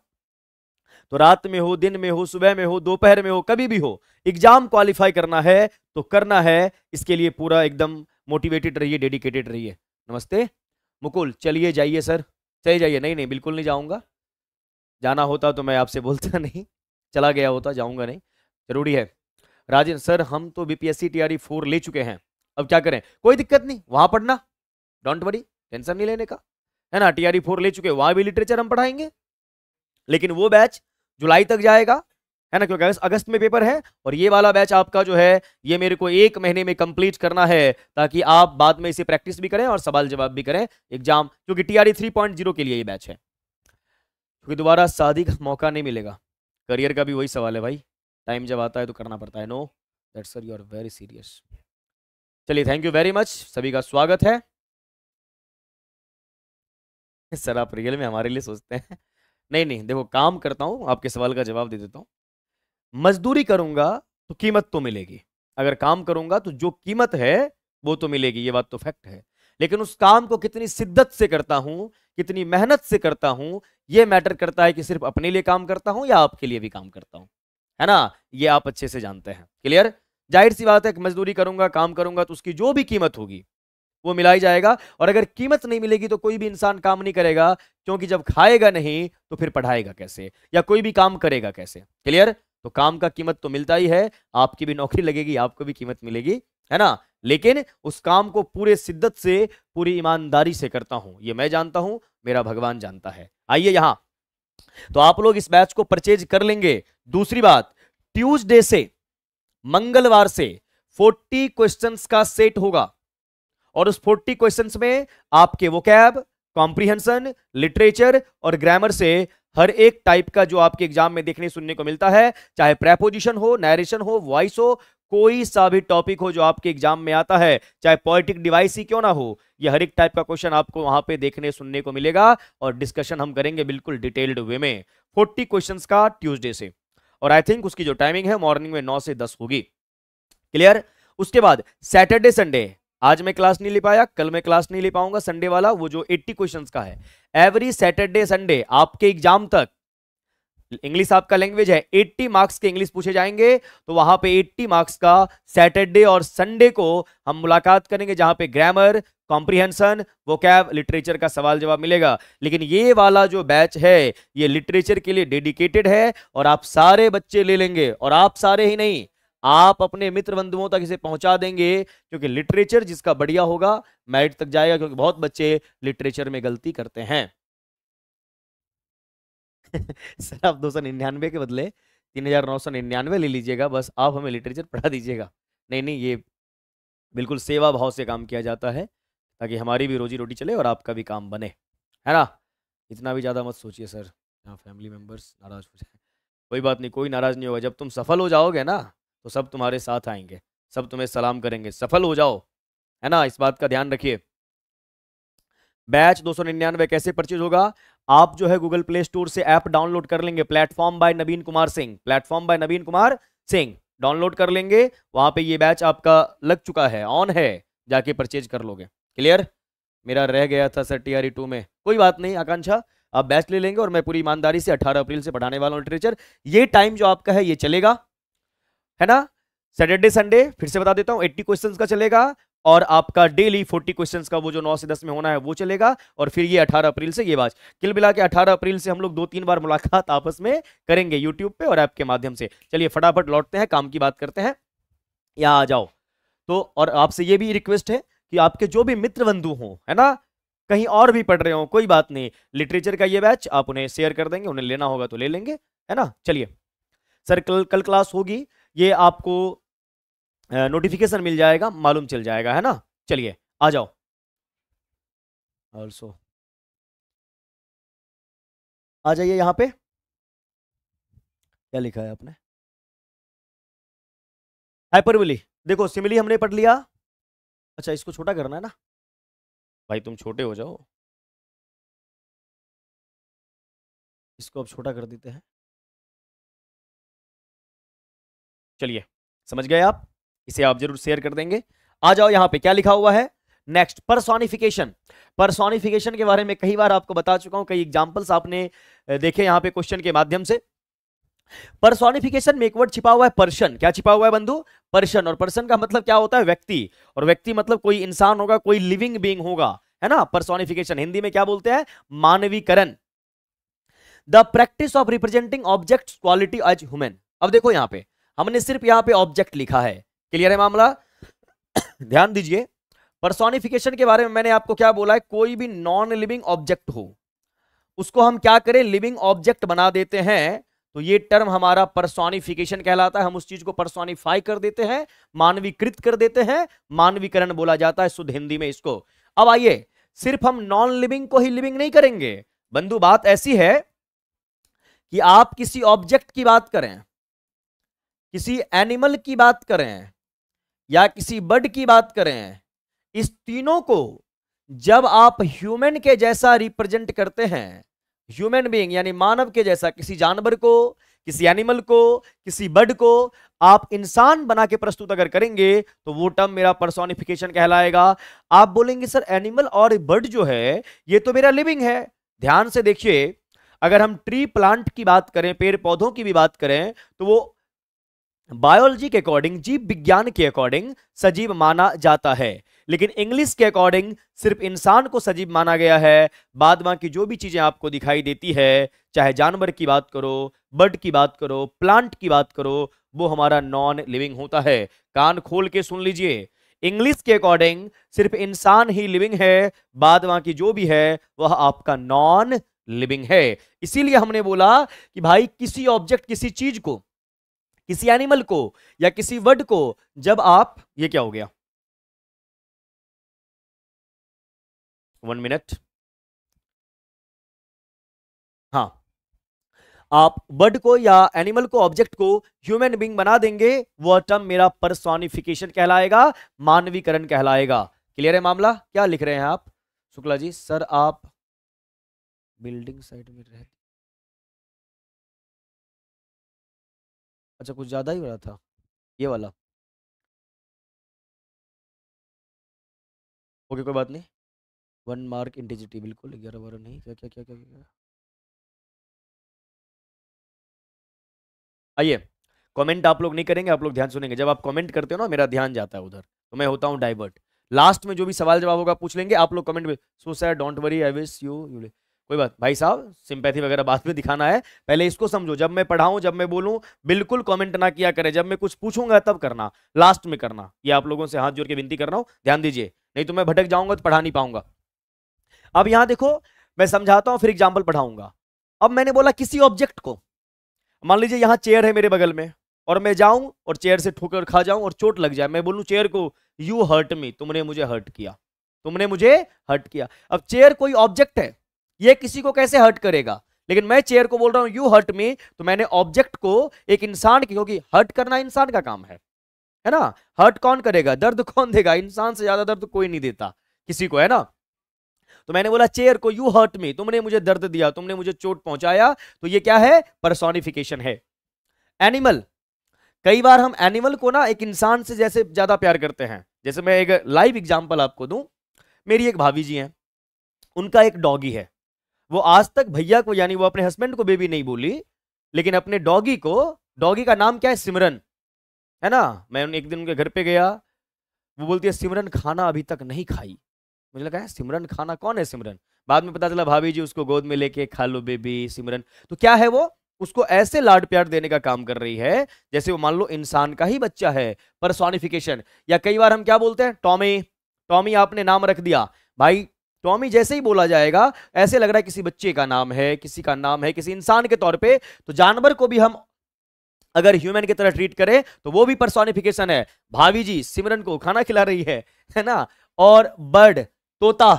तो रात में हो दिन में हो सुबह में हो दोपहर में हो कभी भी हो एग्जाम क्वालिफाई करना है तो करना है इसके लिए पूरा एकदम मोटिवेटेड रहिए डेडिकेटेड रहिए नमस्ते मुकुल चलिए जाइए सर चले जाइए नहीं नहीं बिल्कुल नहीं जाऊंगा जाना होता तो मैं आपसे बोलता नहीं चला गया होता जाऊंगा नहीं जरूरी है राजन सर हम तो बीपीएससी टीआरई फोर ले चुके हैं अब क्या करें कोई दिक्कत नहीं वहां पढ़ना डोंट वरी टेंशन नहीं लेने का है ना टीआरई फोर ले चुके वहां भी लिटरेचर हम पढ़ाएंगे लेकिन वो बैच जुलाई तक जाएगा है ना क्योंकि अगस्त में पेपर है और ये वाला बैच आपका जो है ये मेरे को एक महीने में कंप्लीट करना है ताकि आप बाद में इसे प्रैक्टिस भी करें और सवाल जवाब भी करें एग्जाम क्योंकि T R three point zero के लिए ये बैच है क्योंकि दोबारा शादी का मौका नहीं मिलेगा करियर का भी वही सवाल है भाई टाइम जब आता है तो करना पड़ता है know that sir you are very serious चलिए थैंक यू वेरी मच सभी का स्वागत है सर आप रियल में हमारे लिए सोचते हैं नहीं नहीं देखो काम करता हूँ आपके सवाल का जवाब दे देता हूँ मजदूरी करूंगा तो कीमत तो मिलेगी अगर काम करूंगा तो जो कीमत है वो तो मिलेगी ये बात तो फैक्ट है लेकिन उस काम को कितनी शिद्दत से करता हूं कितनी मेहनत से करता हूं ये मैटर करता है कि सिर्फ अपने लिए काम करता हूं या आपके लिए भी काम करता हूं है ना ये आप अच्छे से जानते हैं क्लियर जाहिर सी बात है कि मजदूरी करूंगा काम करूंगा तो उसकी जो भी कीमत होगी वो मिला ही जाएगा और अगर कीमत नहीं मिलेगी तो कोई भी इंसान काम नहीं करेगा क्योंकि जब खाएगा नहीं तो फिर पढ़ाएगा कैसे या कोई भी काम करेगा कैसे क्लियर तो काम का कीमत तो मिलता ही है आपकी भी नौकरी लगेगी आपको भी कीमत मिलेगी है ना लेकिन उस काम को पूरे शिद्दत से पूरी ईमानदारी से करता हूं ये मैं जानता हूं मेरा भगवान जानता है आइए यहां तो आप लोग इस बैच को परचेज कर लेंगे दूसरी बात ट्यूजडे से मंगलवार से 40 क्वेश्चंस का सेट होगा और उस फोर्टी क्वेश्चन में आपके वो कैब कॉम्प्रीहेंशन लिटरेचर और ग्रामर से हर एक टाइप का जो आपके एग्जाम में देखने सुनने को मिलता है चाहे प्रेपोजिशन हो नरेशन हो वॉइस हो कोई सा भी टॉपिक हो जो आपके एग्जाम में आता है चाहे पॉलिटिक डिवाइस ही क्यों ना हो ये हर एक टाइप का क्वेश्चन आपको वहां पे देखने सुनने को मिलेगा और डिस्कशन हम करेंगे बिल्कुल डिटेल्ड वे में फोर्टी क्वेश्चन का ट्यूजडे से और आई थिंक उसकी जो टाइमिंग है मॉर्निंग में नौ से दस होगी क्लियर उसके बाद सैटरडे संडे आज मैं क्लास नहीं ले पाया कल मैं क्लास नहीं ले पाऊंगा संडे वाला वो जो 80 क्वेश्चंस का है एवरी सैटरडे संडे आपके एग्जाम तक इंग्लिश आपका लैंग्वेज है 80 मार्क्स के इंग्लिश पूछे जाएंगे तो वहां पे 80 मार्क्स का सैटरडे और संडे को हम मुलाकात करेंगे जहां पे grammar comprehension vocab literature का सवाल जवाब मिलेगा लेकिन ये वाला जो बैच है ये लिटरेचर के लिए डेडिकेटेड है और आप सारे बच्चे ले लेंगे और आप सारे ही नहीं आप अपने मित्र बंधुओं तक इसे पहुंचा देंगे क्योंकि लिटरेचर जिसका बढ़िया होगा मैरिट तक जाएगा क्योंकि बहुत बच्चे लिटरेचर में गलती करते हैं सर आप दो सौ निन्यानवे के बदले तीन हजार नौ सौ निन्यानवे ले लीजिएगा बस आप हमें लिटरेचर पढ़ा दीजिएगा नहीं नहीं ये बिल्कुल सेवा भाव से काम किया जाता है ताकि हमारी भी रोजी रोटी चले और आपका भी काम बने है ना इतना भी ज़्यादा मत सोचिए सर फैमिली मेम्बर्स नाराज़ हो जाए कोई बात नहीं कोई नाराज़ नहीं होगा जब तुम सफल हो जाओगे ना तो सब तुम्हारे साथ आएंगे सब तुम्हें सलाम करेंगे सफल हो जाओ है ना इस बात का ध्यान रखिए बैच दो कैसे परचेज होगा आप जो है गूगल प्ले स्टोर से ऐप डाउनलोड कर लेंगे platform by Naveen Kumar Singh platform by Naveen Kumar Singh download कर लेंगे वहां पे ये बैच आपका लग चुका है ऑन है जाके परचेज कर लोगे क्लियर मेरा रह गया था sir T R e two में कोई बात नहीं आकांक्षा आप बैच ले लेंगे और मैं पूरी ईमानदारी से अठारह अप्रैल से पढ़ाने वाला हूँ लिटरेचर ये टाइम जो आपका है ये चलेगा है ना सैटरडे संडे फिर से बता देता हूँ एट्टी क्वेश्चन का चलेगा और आपका डेली फोर्टी क्वेश्चंस का वो जो नौ से दस में होना है वो चलेगा और फिर ये अठारह अप्रैल से ये बात किल मिला के अठारह अप्रैल से हम लोग दो तीन बार मुलाकात आपस में करेंगे यूट्यूब पे और ऐप के माध्यम से चलिए फटाफट लौटते हैं काम की बात करते हैं या आ जाओ तो और आपसे ये भी रिक्वेस्ट है कि आपके जो भी मित्र बंधु हों है ना कहीं और भी पढ़ रहे हो कोई बात नहीं लिटरेचर का ये बैच आप उन्हें शेयर कर देंगे उन्हें लेना होगा तो ले लेंगे है ना चलिए सर कल कल क्लास होगी ये आपको नोटिफिकेशन मिल जाएगा मालूम चल जाएगा है ना चलिए आ जाओ ऑल्सो आ जाइए यहाँ पे क्या लिखा है आपने हाइपरबली देखो सिमिली हमने पढ़ लिया अच्छा इसको छोटा करना है ना भाई तुम छोटे हो जाओ इसको अब छोटा कर देते हैं चलिए समझ गए आप इसे आप जरूर शेयर कर देंगे आ जाओ यहां पे क्या लिखा हुआ है नेक्स्ट परसोनिफिकेशन परसोनिफिकेशन के बारे में कई बार आपको बता चुका हूं कई एग्जांपल्स आपने देखे यहां पे क्वेश्चन के माध्यम से परसोनिफिकेशन में एक वर्ड छिपा हुआ है पर्सन क्या छिपा हुआ है बंधु पर्सन और पर्सन का मतलब क्या होता है व्यक्ति और व्यक्ति मतलब कोई इंसान होगा कोई लिविंग बींग होगा है ना परसोनिफिकेशन हिंदी में क्या बोलते हैं मानवीकरण the practice of representing object quality as human अब देखो यहां पे हमने सिर्फ यहाँ पे ऑब्जेक्ट लिखा है क्लियर है मामला ध्यान दीजिए परसोनिफिकेशन के बारे में मैंने आपको क्या बोला है कोई भी नॉन लिविंग ऑब्जेक्ट हो उसको हम क्या करें लिविंग ऑब्जेक्ट बना देते हैं तो ये टर्म हमारा परसोनिफिकेशन कहलाता है हम उस चीज को परसोनिफाई कर देते हैं मानवीकृत कर देते हैं मानवीकरण बोला जाता है शुद्ध हिंदी में इसको अब आइए सिर्फ हम नॉन लिविंग को ही लिविंग नहीं करेंगे बंधु बात ऐसी है कि आप किसी ऑब्जेक्ट की बात करें किसी एनिमल की बात करें या किसी बर्ड की बात करें इस तीनों को जब आप ह्यूमन के जैसा रिप्रेजेंट करते हैं ह्यूमन बीइंग यानी मानव के जैसा किसी जानवर को किसी एनिमल को किसी बर्ड को आप इंसान बना के प्रस्तुत अगर करेंगे तो वो टर्म मेरा पर्सोनिफिकेशन कहलाएगा आप बोलेंगे सर एनिमल और बर्ड जो है ये तो मेरा लिविंग है ध्यान से देखिए अगर हम ट्री प्लांट की बात करें पेड़ पौधों की भी बात करें तो वो बायोलॉजी के अकॉर्डिंग जीव विज्ञान के अकॉर्डिंग सजीव माना जाता है लेकिन इंग्लिश के अकॉर्डिंग सिर्फ इंसान को सजीव माना गया है बाद की जो भी चीज़ें आपको दिखाई देती है चाहे जानवर की बात करो बर्ड की बात करो प्लांट की बात करो वो हमारा नॉन लिविंग होता है कान खोल के सुन लीजिए इंग्लिश के अकॉर्डिंग सिर्फ इंसान ही लिविंग है बाद की जो भी है वह आपका नॉन लिविंग है इसीलिए हमने बोला कि भाई किसी ऑब्जेक्ट किसी चीज को किसी एनिमल को या किसी वर्ड को जब आप ये क्या हो गया वन मिनट हाँ आप वर्ड को या एनिमल को ऑब्जेक्ट को ह्यूमन बींग बना देंगे वह टर्म मेरा परसोनिफिकेशन कहलाएगा मानवीकरण कहलाएगा क्लियर है मामला क्या लिख रहे हैं आप शुक्ला जी सर आप बिल्डिंग साइड में रहते अच्छा कुछ ज़्यादा ही हो रहा था ये वाला ओके कोई बात नहीं वन मार्क इंटेजिटी बिल्कुल ग्यारह बारह नहीं क्या क्या क्या क्या क्या आइए कमेंट आप लोग नहीं करेंगे आप लोग ध्यान सुनेंगे जब आप कमेंट करते हो ना मेरा ध्यान जाता है उधर तो मैं होता हूँ डाइवर्ट लास्ट में जो भी सवाल जवाब होगा पूछ लेंगे आप लोग कमेंट में so sir don't worry I wish you you कोई बात भाई साहब सिंपैथी वगैरह बाद में दिखाना है पहले इसको समझो जब मैं पढ़ाऊं जब मैं बोलूं बिल्कुल कमेंट ना किया करें जब मैं कुछ पूछूंगा तब करना लास्ट में करना ये आप लोगों से हाथ जोड़ के विनती कर रहा हूं ध्यान दीजिए नहीं तो मैं भटक जाऊंगा तो पढ़ा नहीं पाऊंगा अब यहां देखो मैं समझाता हूं फिर एग्जाम्पल पढ़ाऊंगा अब मैंने बोला किसी ऑब्जेक्ट को मान लीजिए यहाँ चेयर है मेरे बगल में और मैं जाऊं और चेयर से ठोकर खा जाऊं और चोट लग जाए मैं बोलूं चेयर को यू हर्ट मी तुमने मुझे हर्ट किया तुमने मुझे हर्ट किया अब चेयर कोई ऑब्जेक्ट है ये किसी को कैसे हर्ट करेगा लेकिन मैं चेयर को बोल रहा हूं यू हर्ट मी तो मैंने ऑब्जेक्ट को एक इंसान की क्योंकि हर्ट करना इंसान का काम है है ना हर्ट कौन करेगा दर्द कौन देगा इंसान से ज्यादा दर्द कोई नहीं देता किसी को है ना तो मैंने बोला चेयर को यू हर्ट मी तुमने मुझे दर्द दिया तुमने मुझे चोट पहुंचाया तो ये क्या है परसोनिफिकेशन है एनिमल कई बार हम एनिमल को ना एक इंसान से जैसे ज्यादा प्यार करते हैं जैसे मैं एक लाइव एग्जाम्पल आपको दूं मेरी एक भाभी जी हैं उनका एक डॉगी है वो आज तक भैया को यानी वो अपने हस्बैंड को बेबी नहीं बोली लेकिन अपने डॉगी को डॉगी का नाम क्या है सिमरन है ना मैं एक दिन उनके घर पे गया वो बोलती है सिमरन खाना अभी तक नहीं खाई मुझे लगा है सिमरन खाना कौन है सिमरन बाद में पता चला भाभी जी उसको गोद में लेके खा लो बेबी सिमरन तो क्या है वो उसको ऐसे लाड प्यार देने का काम कर रही है जैसे वो मान लो इंसान का ही बच्चा है परसोनिफिकेशन या कई बार हम क्या बोलते हैं टॉमी टॉमी आपने नाम रख दिया भाई टॉमी जैसे ही बोला जाएगा ऐसे लग रहा है किसी बच्चे का नाम है किसी का नाम है किसी इंसान के तौर पे तो जानवर को भी हम अगर ह्यूमन की तरह ट्रीट करें तो वो भी परसोनिफिकेशन है भाभी जी सिमरन को खाना खिला रही है है ना और बर्ड तोता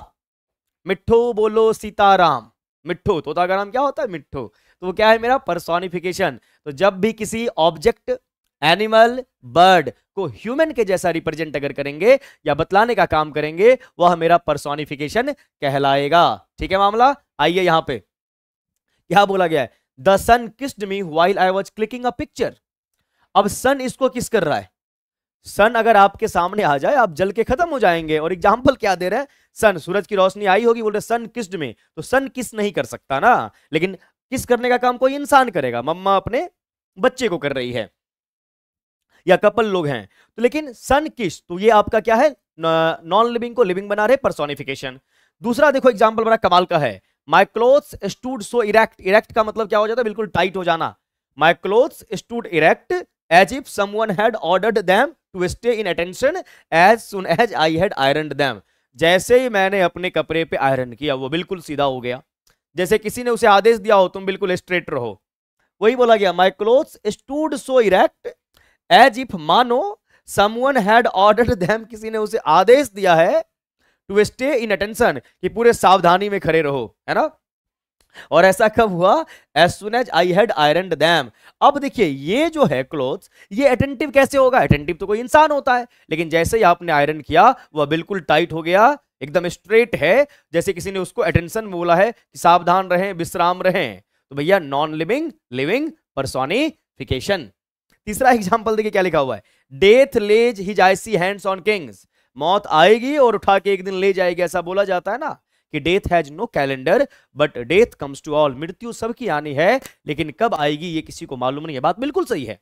मिठ्ठो बोलो सीताराम मिठ्ठो तोता का नाम क्या होता है मिठ्ठो तो वो क्या है मेरा परसोनिफिकेशन तो जब भी किसी ऑब्जेक्ट एनिमल बर्ड को ह्यूमन के जैसा रिप्रेजेंट अगर करेंगे या बतलाने का काम करेंगे वह मेरा पर्सोनिफिकेशन कहलाएगा ठीक है मामला आइए यहां पे क्या बोला गया है the sun kissed me while I was clicking a picture अब सन इसको किस कर रहा है सन अगर आपके सामने आ जाए आप जल के खत्म हो जाएंगे और एग्जाम्पल क्या दे रहे हैं सन सूरज की रोशनी आई होगी बोल रहे सन किस्ड में तो सन किस नहीं कर सकता ना लेकिन किस करने का काम कोई इंसान करेगा मम्मा अपने बच्चे को कर रही है या कपल लोग हैं तो लेकिन सन किस तो ये आपका क्या है नॉन लिविंग को लिविंग बना रहे परसोनिफिकेशन दूसरा देखो एग्जाम्पल बड़ा कमाल का है my cloth stood so erect erect का मतलब क्या हो जाता है बिल्कुल टाइट हो जाना my cloth stood erect as if someone had ordered them to stay in attention as soon as I had iron them जैसे ही मैंने अपने कपड़े पे आयरन किया वो बिल्कुल सीधा हो गया जैसे किसी ने उसे आदेश दिया हो तुम बिल्कुल स्ट्रेट रहो वही बोला गया my cloth stood so erect as if मानो समवन हैड ऑर्डर देम किसी ने उसे आदेश दिया है टू स्टे इन अटेंशन कि पूरे सावधानी में खड़े रहो है ना और ऐसा कब हुआ as soon as I had iron them अब देखिए ये जो है क्लोथ ये अटेंटिव कैसे होगा अटेंटिव तो कोई इंसान होता है लेकिन जैसे ही आपने आयरन किया वह बिल्कुल टाइट हो गया एकदम स्ट्रेट है जैसे किसी ने उसको अटेंशन बोला है कि सावधान रहें विश्राम रहें तो भैया नॉन लिविंग लिविंग परसोनिफिकेशन तीसरा एग्जाम्पल देखिए क्या लिखा हुआ है death lays his icy hands on kings मौत आएगी और उठा के एक दिन ले जाएगी ऐसा बोला जाता है ना कि death has no calendar but death comes to all मृत्यु सबकी आनी है लेकिन कब आएगी ये किसी को मालूम नहीं है बात बिल्कुल सही है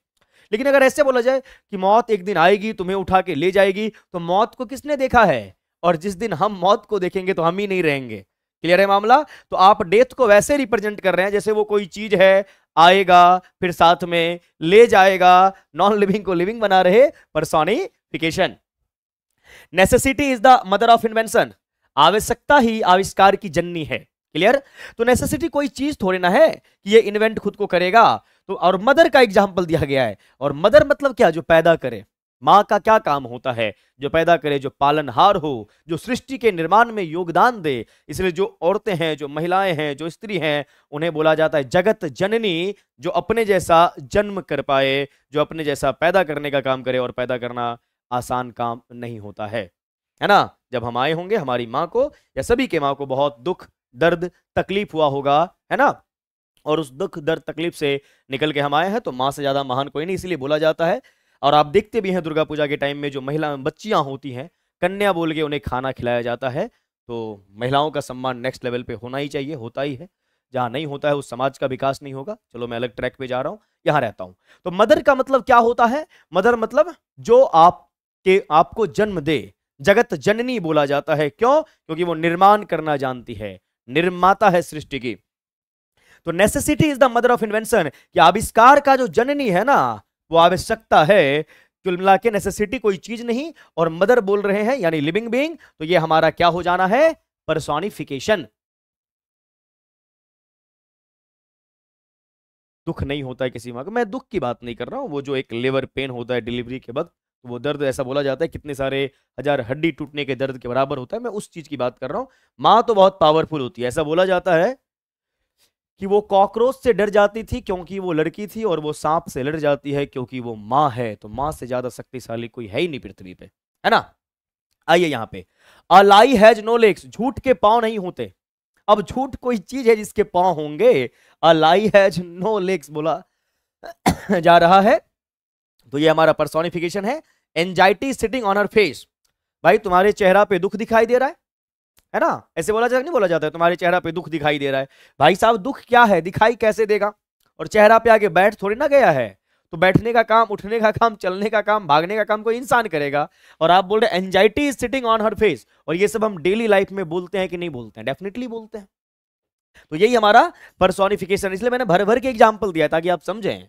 लेकिन अगर ऐसे बोला जाए कि मौत एक दिन आएगी तुम्हें उठा के ले जाएगी तो मौत को किसने देखा है और जिस दिन हम मौत को देखेंगे तो हम ही नहीं रहेंगे क्लियर है मामला तो आप डेथ को वैसे रिप्रेजेंट कर रहे हैं जैसे वो कोई चीज है आएगा फिर साथ में ले जाएगा नॉन लिविंग को लिविंग बना रहे personification necessity is the mother of invention आवश्यकता ही आविष्कार की जननी है क्लियर तो नेसेसिटी कोई चीज थोड़ी ना है कि ये इन्वेंट खुद को करेगा तो और मदर का एग्जाम्पल दिया गया है और मदर मतलब क्या जो पैदा करे माँ का क्या काम होता है जो पैदा करे जो पालनहार हो जो सृष्टि के निर्माण में योगदान दे इसलिए जो औरतें हैं जो महिलाएं हैं जो स्त्री हैं उन्हें बोला जाता है जगत जननी जो अपने जैसा जन्म कर पाए जो अपने जैसा पैदा करने का काम करे और पैदा करना आसान काम नहीं होता है है ना जब हम आए होंगे हमारी माँ को या सभी के माँ को बहुत दुख दर्द तकलीफ हुआ होगा है ना और उस दुख दर्द तकलीफ से निकल के हम आए हैं तो माँ से ज़्यादा महान कोई नहीं इसलिए बोला जाता है और आप देखते भी हैं दुर्गा पूजा के टाइम में जो महिला बच्चियां होती हैं कन्या बोल के उन्हें खाना खिलाया जाता है तो महिलाओं का सम्मान नेक्स्ट लेवल पे होना ही चाहिए होता ही है जहाँ नहीं होता है उस समाज का विकास नहीं होगा चलो मैं अलग ट्रैक पे जा रहा हूँ यहाँ रहता हूँ तो मदर का मतलब क्या होता है मदर मतलब जो आप के आपको जन्म दे जगत जननी बोला जाता है क्यों क्योंकि वो निर्माण करना जानती है निर्माता है सृष्टि की तो necessity is the mother of invention कि आविष्कार का जो जननी है ना वो आवश्यकता है कुल मिला के नेसेसिटी कोई चीज नहीं और मदर बोल रहे हैं यानी लिविंग बींग तो ये हमारा क्या हो जाना है परसोनिफिकेशन दुख नहीं होता है किसी माँ को मैं दुख की बात नहीं कर रहा हूं वो जो एक लेवर पेन होता है डिलीवरी के वक्त तो वो दर्द ऐसा बोला जाता है कितने सारे हजार हड्डी टूटने के दर्द के बराबर होता है मैं उस चीज की बात कर रहा हूं मां तो बहुत पावरफुल होती है ऐसा बोला जाता है कि वो कॉकरोच से डर जाती थी क्योंकि वो लड़की थी और वो सांप से लड़ जाती है क्योंकि वो माँ है तो माँ से ज्यादा शक्तिशाली कोई है ही नहीं पृथ्वी पे है ना आइए यहाँ पे अलाई हैज नो लेग्स झूठ के पाँव नहीं होते अब झूठ कोई चीज है जिसके पाँव होंगे अलाई हैज नो लेग्स बोला जा रहा है तो ये हमारा पर्सोनिफिकेशन है anxiety sitting on her face भाई तुम्हारे चेहरा पे दुख दिखाई दे रहा है है ना ऐसे बोला जाता नहीं बोला जाता है तुम्हारे चेहरा पे दुख दिखाई दे रहा है भाई साहब दुख क्या है दिखाई कैसे देगा और चेहरा पे आके बैठ थोड़ी ना गया है तो बैठने का काम उठने का काम चलने का काम भागने का काम कोई इंसान करेगा और आप बोल रहे anxiety is sitting on her face और ये सब हम डेली लाइफ में बोलते हैं कि नहीं बोलते हैं डेफिनेटली बोलते हैं तो यही हमारा परसोनिफिकेशन इसलिए मैंने भर भर के एग्जाम्पल दिया ताकि आप समझें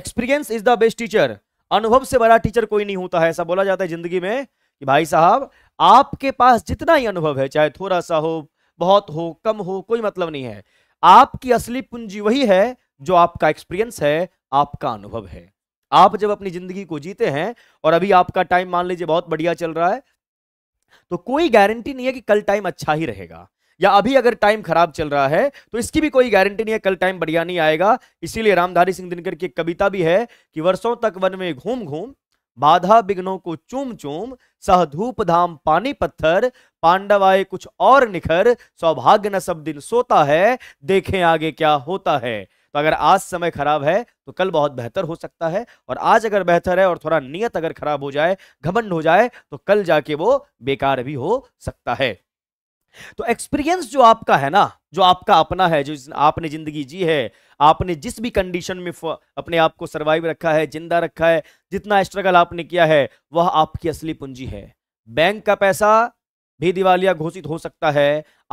experience is the best teacher अनुभव से बड़ा टीचर कोई नहीं होता है ऐसा बोला जाता है जिंदगी में कि भाई साहब आपके पास जितना ही अनुभव है चाहे थोड़ा सा हो बहुत हो कम हो कोई मतलब नहीं है आपकी असली पूंजी वही है जो आपका एक्सपीरियंस है आपका अनुभव है आप जब अपनी जिंदगी को जीते हैं और अभी आपका टाइम मान लीजिए बहुत बढ़िया चल रहा है तो कोई गारंटी नहीं है कि कल टाइम अच्छा ही रहेगा या अभी अगर टाइम खराब चल रहा है तो इसकी भी कोई गारंटी नहीं है कल टाइम बढ़िया नहीं आएगा इसीलिए रामधारी सिंह दिनकर की एक कविता भी है कि वर्षों तक वन में घूम घूम बाधा विघ्नों को चूम चूम सह धूप धाम पानी पत्थर पांडवाए कुछ और निखर सौभाग्य न सब दिन सोता है देखें आगे क्या होता है तो अगर आज समय खराब है तो कल बहुत बेहतर हो सकता है और आज अगर बेहतर है और थोड़ा नियत अगर खराब हो जाए घमंड हो जाए तो कल जाके वो बेकार भी हो सकता है तो एक्सपीरियंस जो आपका है ना जो आपका अपना है जो आपने ज़िंदगी जी है आपने जिस भी कंडीशन में अपने आप को सर्वाइव रखा है जिंदा रखा है जितना स्ट्रगल आपने किया है वह आपकी असली पूंजी है बैंक का पैसा भी दिवालिया घोषित हो सकता है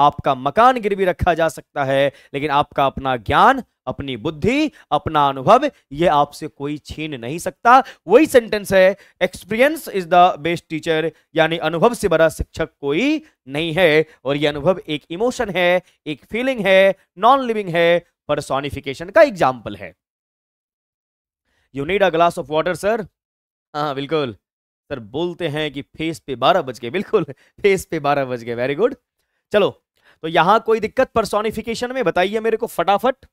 आपका मकान गिरवी रखा जा सकता है लेकिन आपका अपना ज्ञान अपनी बुद्धि अपना अनुभव यह आपसे कोई छीन नहीं सकता वही सेंटेंस है experience is the best teacher यानी अनुभव से बड़ा शिक्षक कोई नहीं है और यह अनुभव एक इमोशन है एक फीलिंग है नॉन लिविंग है परसोनिफिकेशन का एग्जाम्पल है you need a glass of water sir हाँ बिल्कुल सर बोलते हैं कि फेस पे बारह बज गए बिल्कुल फेस पे बारह बज गए वेरी गुड चलो तो यहां कोई दिक्कत परसोनिफिकेशन में बताइए मेरे को फटाफट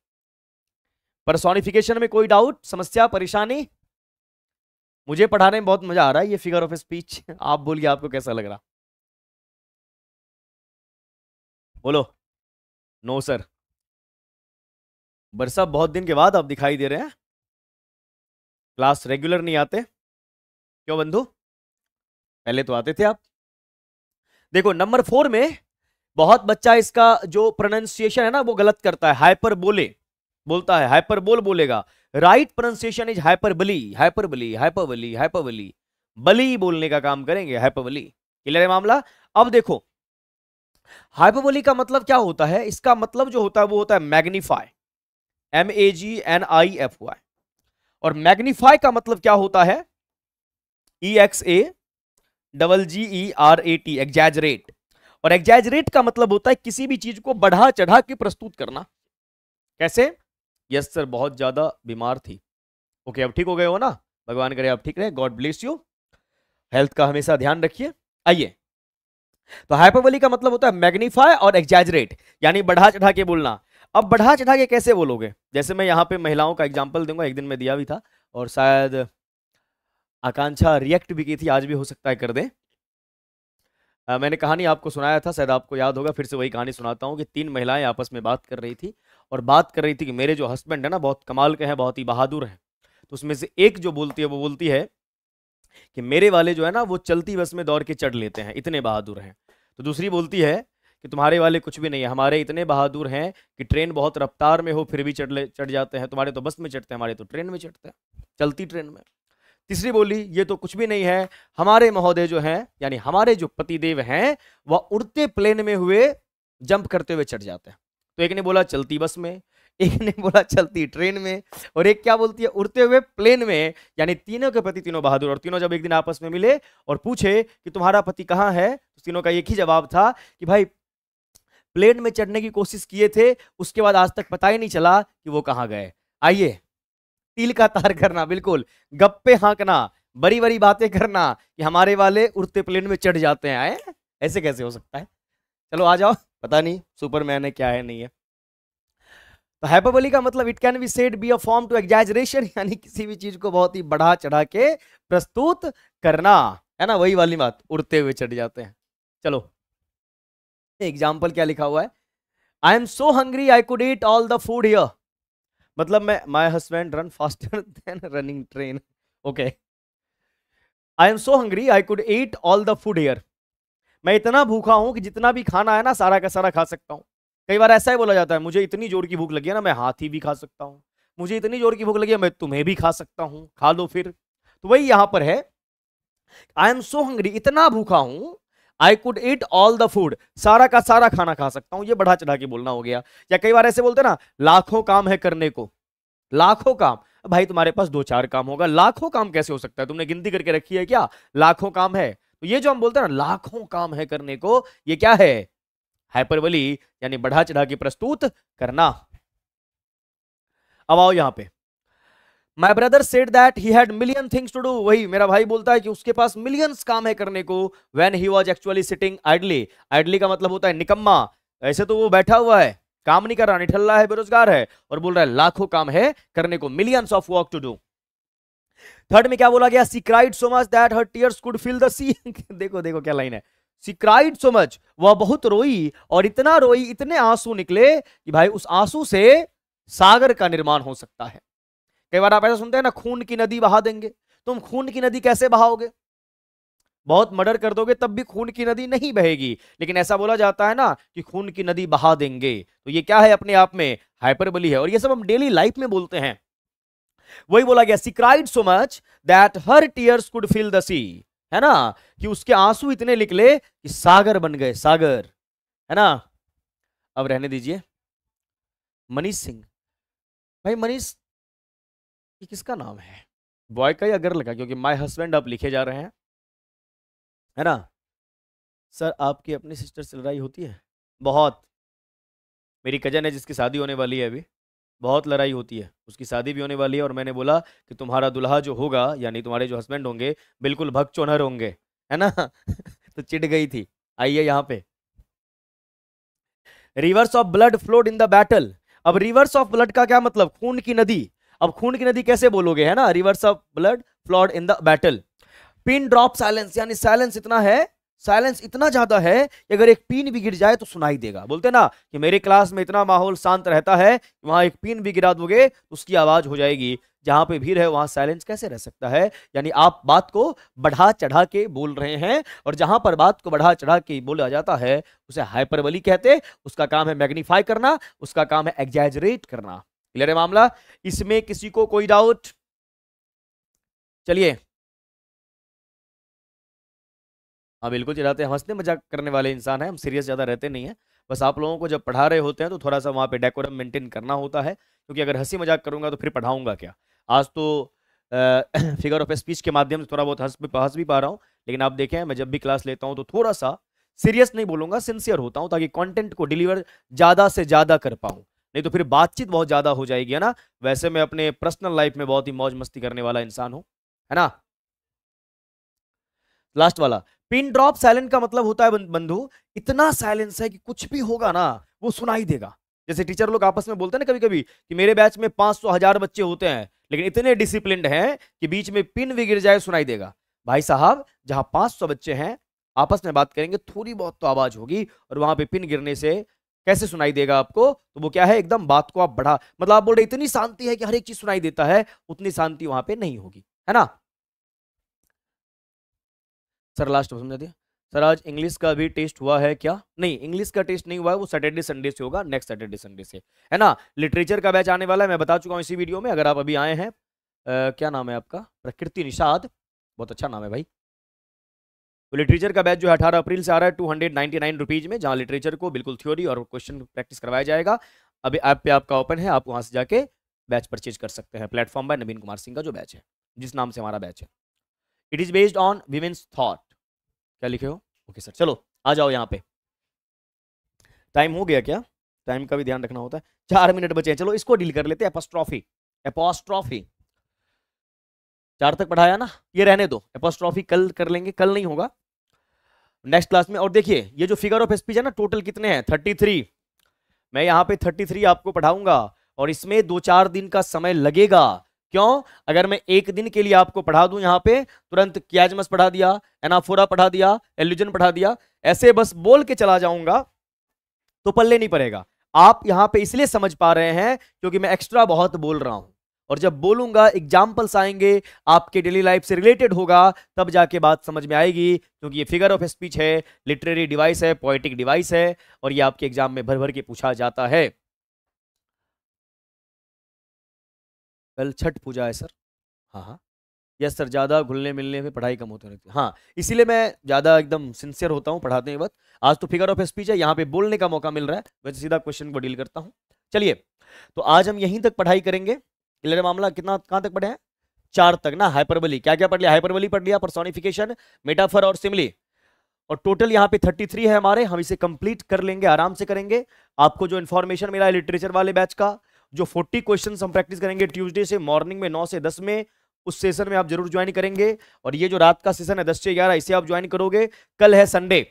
परसोनिफिकेशन में कोई डाउट समस्या परेशानी मुझे पढ़ाने में बहुत मजा आ रहा है ये फिगर ऑफ स्पीच आप बोलिए आपको कैसा लग रहा बोलो नो सर बरसा बहुत दिन के बाद आप दिखाई दे रहे हैं क्लास रेगुलर नहीं आते क्यों बंधु पहले तो आते थे आप देखो नंबर फोर में बहुत बच्चा इसका जो प्रोनाउंसिएशन है ना वो गलत करता है हाइपर बोले बोलता है हाइपरबोल बोलेगा right pronunciation is hyperbole hyperbole hyperbole hyperbole बली बोलने का काम करेंगे हाइपरबली क्लियर है मामला अब देखो हाइपरबली का मतलब क्या होता है इसका मतलब जो होता है वो होता है magnify M A G N I F Y और मैग्नीफाई का मतलब क्या होता है E X A double G E R A T exaggerate और एग्जैजरेट का मतलब होता है किसी भी चीज को बढ़ा चढ़ा के प्रस्तुत करना कैसे यस सर बहुत ज़्यादा बीमार थी ओके अब ठीक हो गए हो ना भगवान करे आप ठीक रहे गॉड ब्लेस यू हेल्थ का हमेशा ध्यान रखिए आइए तो हाइपरबोली का मतलब होता है मैग्नीफाई और एग्जैजरेट यानी बढ़ा चढ़ा के बोलना अब बढ़ा चढ़ा के कैसे बोलोगे जैसे मैं यहाँ पे महिलाओं का एग्जाम्पल दूंगा एक दिन में दिया भी था और शायद आकांक्षा रिएक्ट भी की थी आज भी हो सकता है कर दें आ, मैंने कहानी आपको सुनाया था शायद आपको याद होगा फिर से वही कहानी सुनाता हूँ कि तीन महिलाएं आपस में बात कर रही थी और बात कर रही थी कि मेरे जो हस्बैंड है ना बहुत कमाल के हैं बहुत ही बहादुर हैं तो उसमें से एक जो बोलती है वो बोलती है कि मेरे वाले जो है ना वो चलती बस में दौड़ के चढ़ लेते हैं इतने बहादुर हैं तो दूसरी बोलती है कि तुम्हारे वाले कुछ भी नहीं है हमारे इतने बहादुर हैं कि ट्रेन बहुत रफ्तार में हो फिर भी चढ़ चढ़ जाते हैं तुम्हारे तो बस में चढ़ते हैं हमारे तो ट्रेन में चढ़ते हैं चलती ट्रेन में तीसरी बोली ये तो कुछ भी नहीं है हमारे महोदय जो हैं यानी हमारे जो पतिदेव हैं वह उड़ते प्लेन में हुए जंप करते हुए चढ़ जाते हैं तो एक ने बोला चलती बस में एक ने बोला चलती ट्रेन में और एक क्या बोलती है उड़ते हुए प्लेन में यानी तीनों के पति तीनों बहादुर और तीनों जब एक दिन आपस में मिले और पूछे कि तुम्हारा पति कहाँ है तो तीनों का एक ही जवाब था कि भाई प्लेन में चढ़ने की कोशिश किए थे उसके बाद आज तक पता ही नहीं चला कि वो कहाँ गए आइए तिल का तार करना बिल्कुल गप्पे हाँकना बड़ी बड़ी बातें करना कि हमारे वाले उड़ते प्लेन में चढ़ जाते हैं आए ऐसे कैसे हो सकता है चलो आ जाओ पता नहीं सुपरमैन है क्या है नहीं है तो हैपोबली का मतलब it can be said be a form to exaggeration यानी किसी भी चीज को बहुत ही बढ़ा चढ़ा के प्रस्तुत करना है ना वही वाली बात उड़ते हुए चढ़ जाते हैं चलो एग्जाम्पल क्या लिखा हुआ है I am so hungry I could eat all the food here मतलब मैं my husband run faster than running train okay I am so hungry I could eat all the food here मैं इतना भूखा हूं कि जितना भी खाना है ना सारा का सारा खा सकता हूँ कई बार ऐसा ही बोला जाता है मुझे इतनी जोर की भूख लगी है ना मैं हाथी भी खा सकता हूं मुझे इतनी जोर की भूख लगी है मैं तुम्हें भी खा सकता हूं खा लो फिर तो वही यहां पर है आई एम सो हंग्री इतना भूखा हूँ I could eat all the food सारा का सारा खाना खा सकता हूं ये बढ़ा चढ़ा के बोलना हो गया या कई बार ऐसे बोलते ना लाखों काम है करने को लाखों काम भाई तुम्हारे पास दो चार काम होगा लाखों काम कैसे हो सकता है तुमने गिनती करके रखी है क्या लाखों काम है तो ये जो हम बोलते हैं ना लाखों काम है करने को ये क्या है हाइपरबली यानी बढ़ा चढ़ा के प्रस्तुत करना अब आओ यहां पे my brother said that he had million things to do वही मेरा भाई बोलता है कि उसके पास मिलियंस काम है करने को when he was actually sitting idly idly का मतलब होता है निकम्मा ऐसे तो वो बैठा हुआ है काम नहीं कर रहा निठल्ला है बेरोजगार है और बोल रहा है लाखों काम है करने को millions of work to do third में क्या बोला गया she cried so much that her tears could fill the sea देखो देखो क्या लाइन है सी क्राइड सो मच वह बहुत रोई और इतना रोई इतने आंसू निकले कि भाई उस आंसू से सागर का निर्माण हो सकता है कई बार आप ऐसा सुनते हैं ना खून की नदी बहा देंगे तुम खून की नदी कैसे बहाओगे बहुत मर्डर कर दोगे तब भी खून की नदी नहीं बहेगी लेकिन ऐसा बोला जाता है ना कि खून की नदी बहा देंगे तो ये क्या है अपने आप में हाइपरबली है और ये सब हम डेली लाइफ में बोलते हैं वही बोला गया she cried so much that her tears could fill the sea है ना कि उसके आंसू इतने निकले कि सागर बन गए सागर है ना अब रहने दीजिए मनीष सिंह भाई मनीष कि किसका नाम है बॉय का या गर्ल का क्योंकि माय हस्बैंड आप लिखे जा रहे हैं है ना सर आपकी अपनी सिस्टर से लड़ाई होती है बहुत मेरी कजन है जिसकी शादी होने वाली है अभी बहुत लड़ाई होती है उसकी शादी भी होने वाली है और मैंने बोला कि तुम्हारा दुल्हा जो होगा यानी तुम्हारे जो हस्बैंड होंगे बिल्कुल भक् चोनर होंगे है ना तो चिट गई थी आइए यहाँ पे rivers of blood flowed in the battle अब रिवर्स ऑफ ब्लड का क्या मतलब खून की नदी अब खून की नदी कैसे बोलोगे है ना rivers of blood flowed in the battle pin drop silence यानी साइलेंस इतना है साइलेंस इतना ज्यादा है कि अगर एक पिन भी गिर जाए तो सुनाई देगा बोलते ना कि मेरे क्लास में इतना माहौल शांत रहता है वहां एक पिन भी गिरा दोगे तो उसकी आवाज हो जाएगी जहां पे भीड़ है वहां साइलेंस कैसे रह सकता है यानी आप बात को बढ़ा चढ़ा के बोल रहे हैं और जहां पर बात को बढ़ा चढ़ा के बोला जाता है उसे हाइपरबली कहते उसका काम है मैग्नीफाई करना उसका काम है एग्जैजरेट करना क्लियर है मामला इसमें किसी को कोई डाउट चलिए हाँ बिल्कुल चिढ़ाते हैं हंसते मजाक करने वाले इंसान हैं हम सीरियस ज़्यादा रहते नहीं हैं बस आप लोगों को जब पढ़ा रहे होते हैं तो थोड़ा सा वहाँ पे डेकोरम मेंटेन करना होता है क्योंकि अगर हंसी मजाक करूँगा तो फिर पढ़ाऊँगा क्या आज तो आ, फिगर ऑफ स्पीच के माध्यम से थोड़ा बहुत हंस भी हंस भी पा रहा हूँ लेकिन आप देखें मैं जब भी क्लास लेता हूँ तो थोड़ा सा सीरियस नहीं बोलूँगा सिंसियर होता हूँ ताकि कॉन्टेंट को डिलीवर ज़्यादा से ज़्यादा कर पाऊँ नहीं तो फिर बातचीत बहुत ज़्यादा हो जाएगी है ना वैसे मैं अपने पर्सनल लाइफ में बहुत ही मौज मस्ती करने वाला इंसान हूं है ना लास्ट वाला पिन ड्रॉप साइलेंट का मतलब होता है बंधु इतना साइलेंस है कि कुछ भी होगा ना वो सुनाई देगा जैसे टीचर लोग आपस में बोलते हैं ना कभी कभी कि मेरे बैच में पांच सौ हजार बच्चे होते हैं लेकिन इतने डिसिप्लिन हैं कि बीच में पिन भी गिर जाए सुनाई देगा भाई साहब जहां पांच सौ बच्चे हैं आपस में बात करेंगे थोड़ी बहुत तो आवाज होगी और वहां पे पिन गिरने से कैसे सुनाई देगा आपको तो वो क्या है एकदम बात को आप बढ़ा मतलब आप बोल रहे इतनी शांति है कि हर एक चीज सुनाई देता है उतनी शांति वहां पे नहीं होगी है ना सर लास्ट समझा दिया सर आज इंग्लिश का भी टेस्ट हुआ है क्या नहीं इंग्लिश का टेस्ट नहीं हुआ है वो सैटरडे संडे से होगा नेक्स्ट सैटरडे संडे से है ना लिटरेचर का बैच आने वाला है मैं बता चुका हूँ इसी वीडियो में अगर आप अभी आए हैं आ, क्या नाम है आपका प्रकृति निषाद बहुत अच्छा नाम है भाई तो लिटरेचर का बैच जो है अठारह अप्रैल से आ रहा है two hundred ninety nine rupees में जहाँ लिटरेचर को बिल्कुल थ्योरी और क्वेश्चन प्रैक्टिस करवाया जाएगा अभी ऐप पे आपका ओपन है आप वहाँ से जाके बैच परचेज कर सकते हैं प्लेटफॉर्म बाय नवीन कुमार सिंह का जो बैच है जिस नाम से हमारा बैच है it is based on women's thought क्या लिखे हो ओके सर चलो आ जाओ यहाँ पे टाइम हो गया क्या टाइम का भी ध्यान रखना होता है चार मिनट बचे हैं चलो इसको डील कर लेते हैं एपोस्ट्रॉफी एपोस्ट्रॉफी चार तक पढ़ाया ना ये रहने दो एपोस्ट्रॉफी कल कर लेंगे कल नहीं होगा नेक्स्ट क्लास में और देखिए ये जो फिगर ऑफ स्पीच है ना टोटल कितने हैं थर्टी थ्री मैं यहाँ पे थर्टी थ्री आपको पढ़ाऊंगा और इसमें दो चार दिन का समय लगेगा क्यों अगर मैं एक दिन के लिए आपको पढ़ा दूं यहाँ पे तुरंत क्याजमस पढ़ा दिया एनाफोरा पढ़ा दिया एल्यूजन पढ़ा दिया ऐसे बस बोल के चला जाऊंगा तो पल्ले नहीं पड़ेगा आप यहाँ पे इसलिए समझ पा रहे हैं क्योंकि मैं एक्स्ट्रा बहुत बोल रहा हूं और जब बोलूंगा एग्जाम्पल्स आएंगे आपके डेली लाइफ से रिलेटेड होगा तब जाके बात समझ में आएगी क्योंकि ये फिगर ऑफ स्पीच है लिटरेरी डिवाइस है पोइटिक डिवाइस है और ये आपके एग्जाम में भर भर के पूछा जाता है कल छठ पूजा है सर हाँ हाँ यस सर ज़्यादा घुलने मिलने में पढ़ाई कम होती रहती है हाँ इसीलिए मैं ज़्यादा एकदम सिंसियर होता हूँ पढ़ाते वक्त आज तो फिगर ऑफ स्पीच है यहाँ पे बोलने का मौका मिल रहा है मैं सीधा क्वेश्चन को डील करता हूँ चलिए तो आज हम यहीं तक पढ़ाई करेंगे क्लियर मामला कितना कहां तक पढ़े हैं चार तक ना हाइपरबली क्या क्या पढ़ लिया हाइपरबली पढ़ लिया परसोनिफिकेशन मेटाफर और सिमली और टोटल यहाँ पे 33 है हमारे हम इसे कंप्लीट कर लेंगे आराम से करेंगे आपको जो इन्फॉर्मेशन मिला है लिटरेचर वाले बैच का जो 40 क्वेश्चन हम प्रैक्टिस करेंगे ट्यूसडे से मॉर्निंग में 9 से 10 में उस सेशन में आप जरूर ज्वाइन करेंगे और ये जो रात का सेशन है दस से ग्यारह इसे आप ज्वाइन करोगे कल है संडे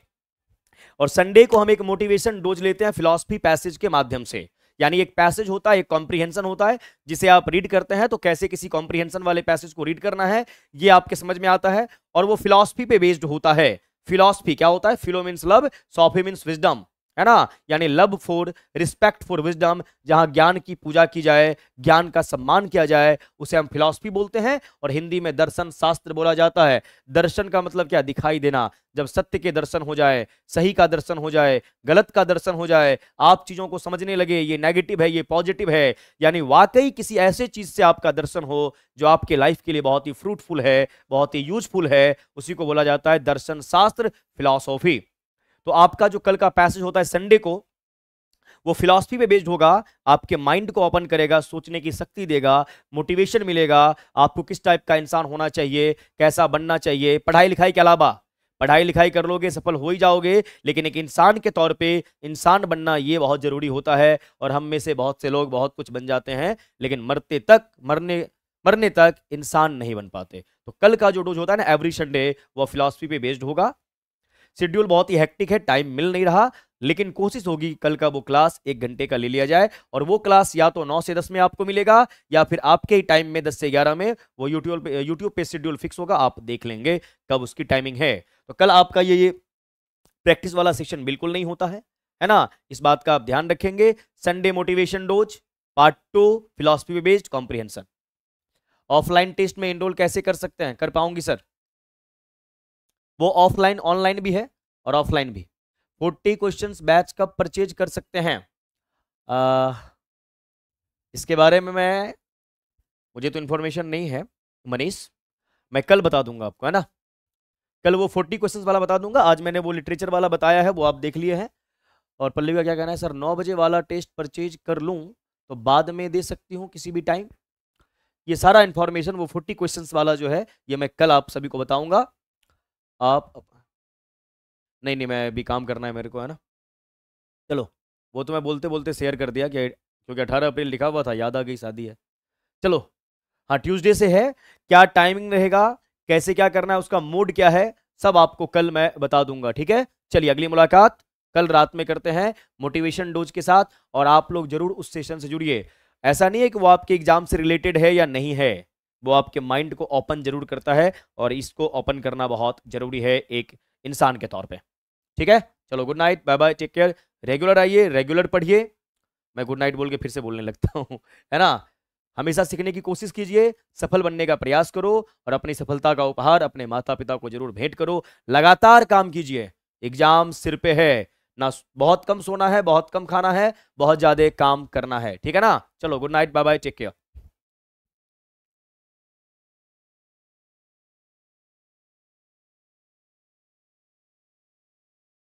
और संडे को हम एक मोटिवेशन डोज लेते हैं फिलॉसफी पैसेज के माध्यम से यानी एक पैसेज होता है एक कॉम्प्रीहेंशन होता है जिसे आप रीड करते हैं तो कैसे किसी कॉम्प्रीहेंशन वाले पैसेज को रीड करना है ये आपके समझ में आता है और वो फिलॉसफी पे बेस्ड होता है फिलॉसफी क्या होता है philo means love sophy means wisdom है ना यानी love for respect for wisdom जहां ज्ञान की पूजा की जाए ज्ञान का सम्मान किया जाए उसे हम फिलोसफी बोलते हैं और हिंदी में दर्शन शास्त्र बोला जाता है दर्शन का मतलब क्या दिखाई देना जब सत्य के दर्शन हो जाए सही का दर्शन हो जाए गलत का दर्शन हो जाए आप चीज़ों को समझने लगे ये नेगेटिव है ये पॉजिटिव है यानी वाकई किसी ऐसे चीज़ से आपका दर्शन हो जो आपके लाइफ के लिए बहुत ही फ्रूटफुल है बहुत ही यूजफुल है उसी को बोला जाता है दर्शन शास्त्र फिलोसॉफी तो आपका जो कल का पैसेज होता है संडे को वो फिलॉसफी पे बेस्ड होगा आपके माइंड को ओपन करेगा सोचने की शक्ति देगा मोटिवेशन मिलेगा आपको किस टाइप का इंसान होना चाहिए कैसा बनना चाहिए पढ़ाई लिखाई के अलावा पढ़ाई लिखाई कर लोगे सफल हो ही जाओगे लेकिन एक इंसान के तौर पे इंसान बनना ये बहुत ज़रूरी होता है और हम में से बहुत से लोग बहुत कुछ बन जाते हैं लेकिन मरते तक मरने मरने तक इंसान नहीं बन पाते तो कल का जो डोज होता है ना एवरी संडे वो फिलॉसफी पे बेस्ड होगा शेड्यूल बहुत ही हेक्टिक है टाइम मिल नहीं रहा लेकिन कोशिश होगी कल का वो क्लास एक घंटे का ले लिया जाए और वो क्लास या तो नौ से दस में आपको मिलेगा या फिर आपके ही टाइम में दस से ग्यारह में वो यूट्यूब पे यूट्यूब पे शेड्यूल फिक्स होगा आप देख लेंगे कब उसकी टाइमिंग है तो कल आपका ये ये प्रैक्टिस वाला सेशन बिल्कुल नहीं होता है है ना इस बात का आप ध्यान रखेंगे Sunday motivation dose part two philosophy based comprehension offline test में इनरोल कैसे कर सकते हैं कर पाऊंगी सर वो ऑफलाइन ऑनलाइन भी है और ऑफलाइन भी फोर्टी क्वेश्चन बैच कब परचेज कर सकते हैं आ, इसके बारे में मैं मुझे तो इन्फॉर्मेशन नहीं है मनीष मैं कल बता दूंगा आपको है ना कल वो फोर्टी क्वेश्चन वाला बता दूंगा आज मैंने वो लिटरेचर वाला बताया है वो आप देख लिए हैं और पल्लवी का क्या कहना है सर नौ बजे वाला टेस्ट परचेज कर लूँ तो बाद में दे सकती हूँ किसी भी टाइम ये सारा इन्फॉर्मेशन वो फोर्टी क्वेश्चन वाला जो है ये मैं कल आप सभी को बताऊँगा आप नहीं नहीं मैं भी काम करना है मेरे को है ना चलो वो तो मैं बोलते बोलते शेयर कर दिया कि क्योंकि अठारह अप्रैल लिखा हुआ था याद आ गई शादी है चलो हाँ ट्यूसडे से है क्या टाइमिंग रहेगा कैसे क्या करना है उसका मूड क्या है सब आपको कल मैं बता दूंगा ठीक है चलिए अगली मुलाकात कल रात में करते हैं मोटिवेशन डोज के साथ और आप लोग जरूर उस सेशन से जुड़िए ऐसा नहीं है कि वो आपके एग्जाम से रिलेटेड है या नहीं है वो आपके माइंड को ओपन जरूर करता है और इसको ओपन करना बहुत जरूरी है एक इंसान के तौर पे ठीक है चलो good night bye bye take care regular आइए रेगुलर पढ़िए मैं गुड नाइट बोल के फिर से बोलने लगता हूँ है ना हमेशा सीखने की कोशिश कीजिए सफल बनने का प्रयास करो और अपनी सफलता का उपहार अपने माता पिता को जरूर भेंट करो लगातार काम कीजिए एग्जाम सिर पे है ना बहुत कम सोना है बहुत कम खाना है बहुत ज्यादा काम करना है ठीक है ना चलो good night bye bye take care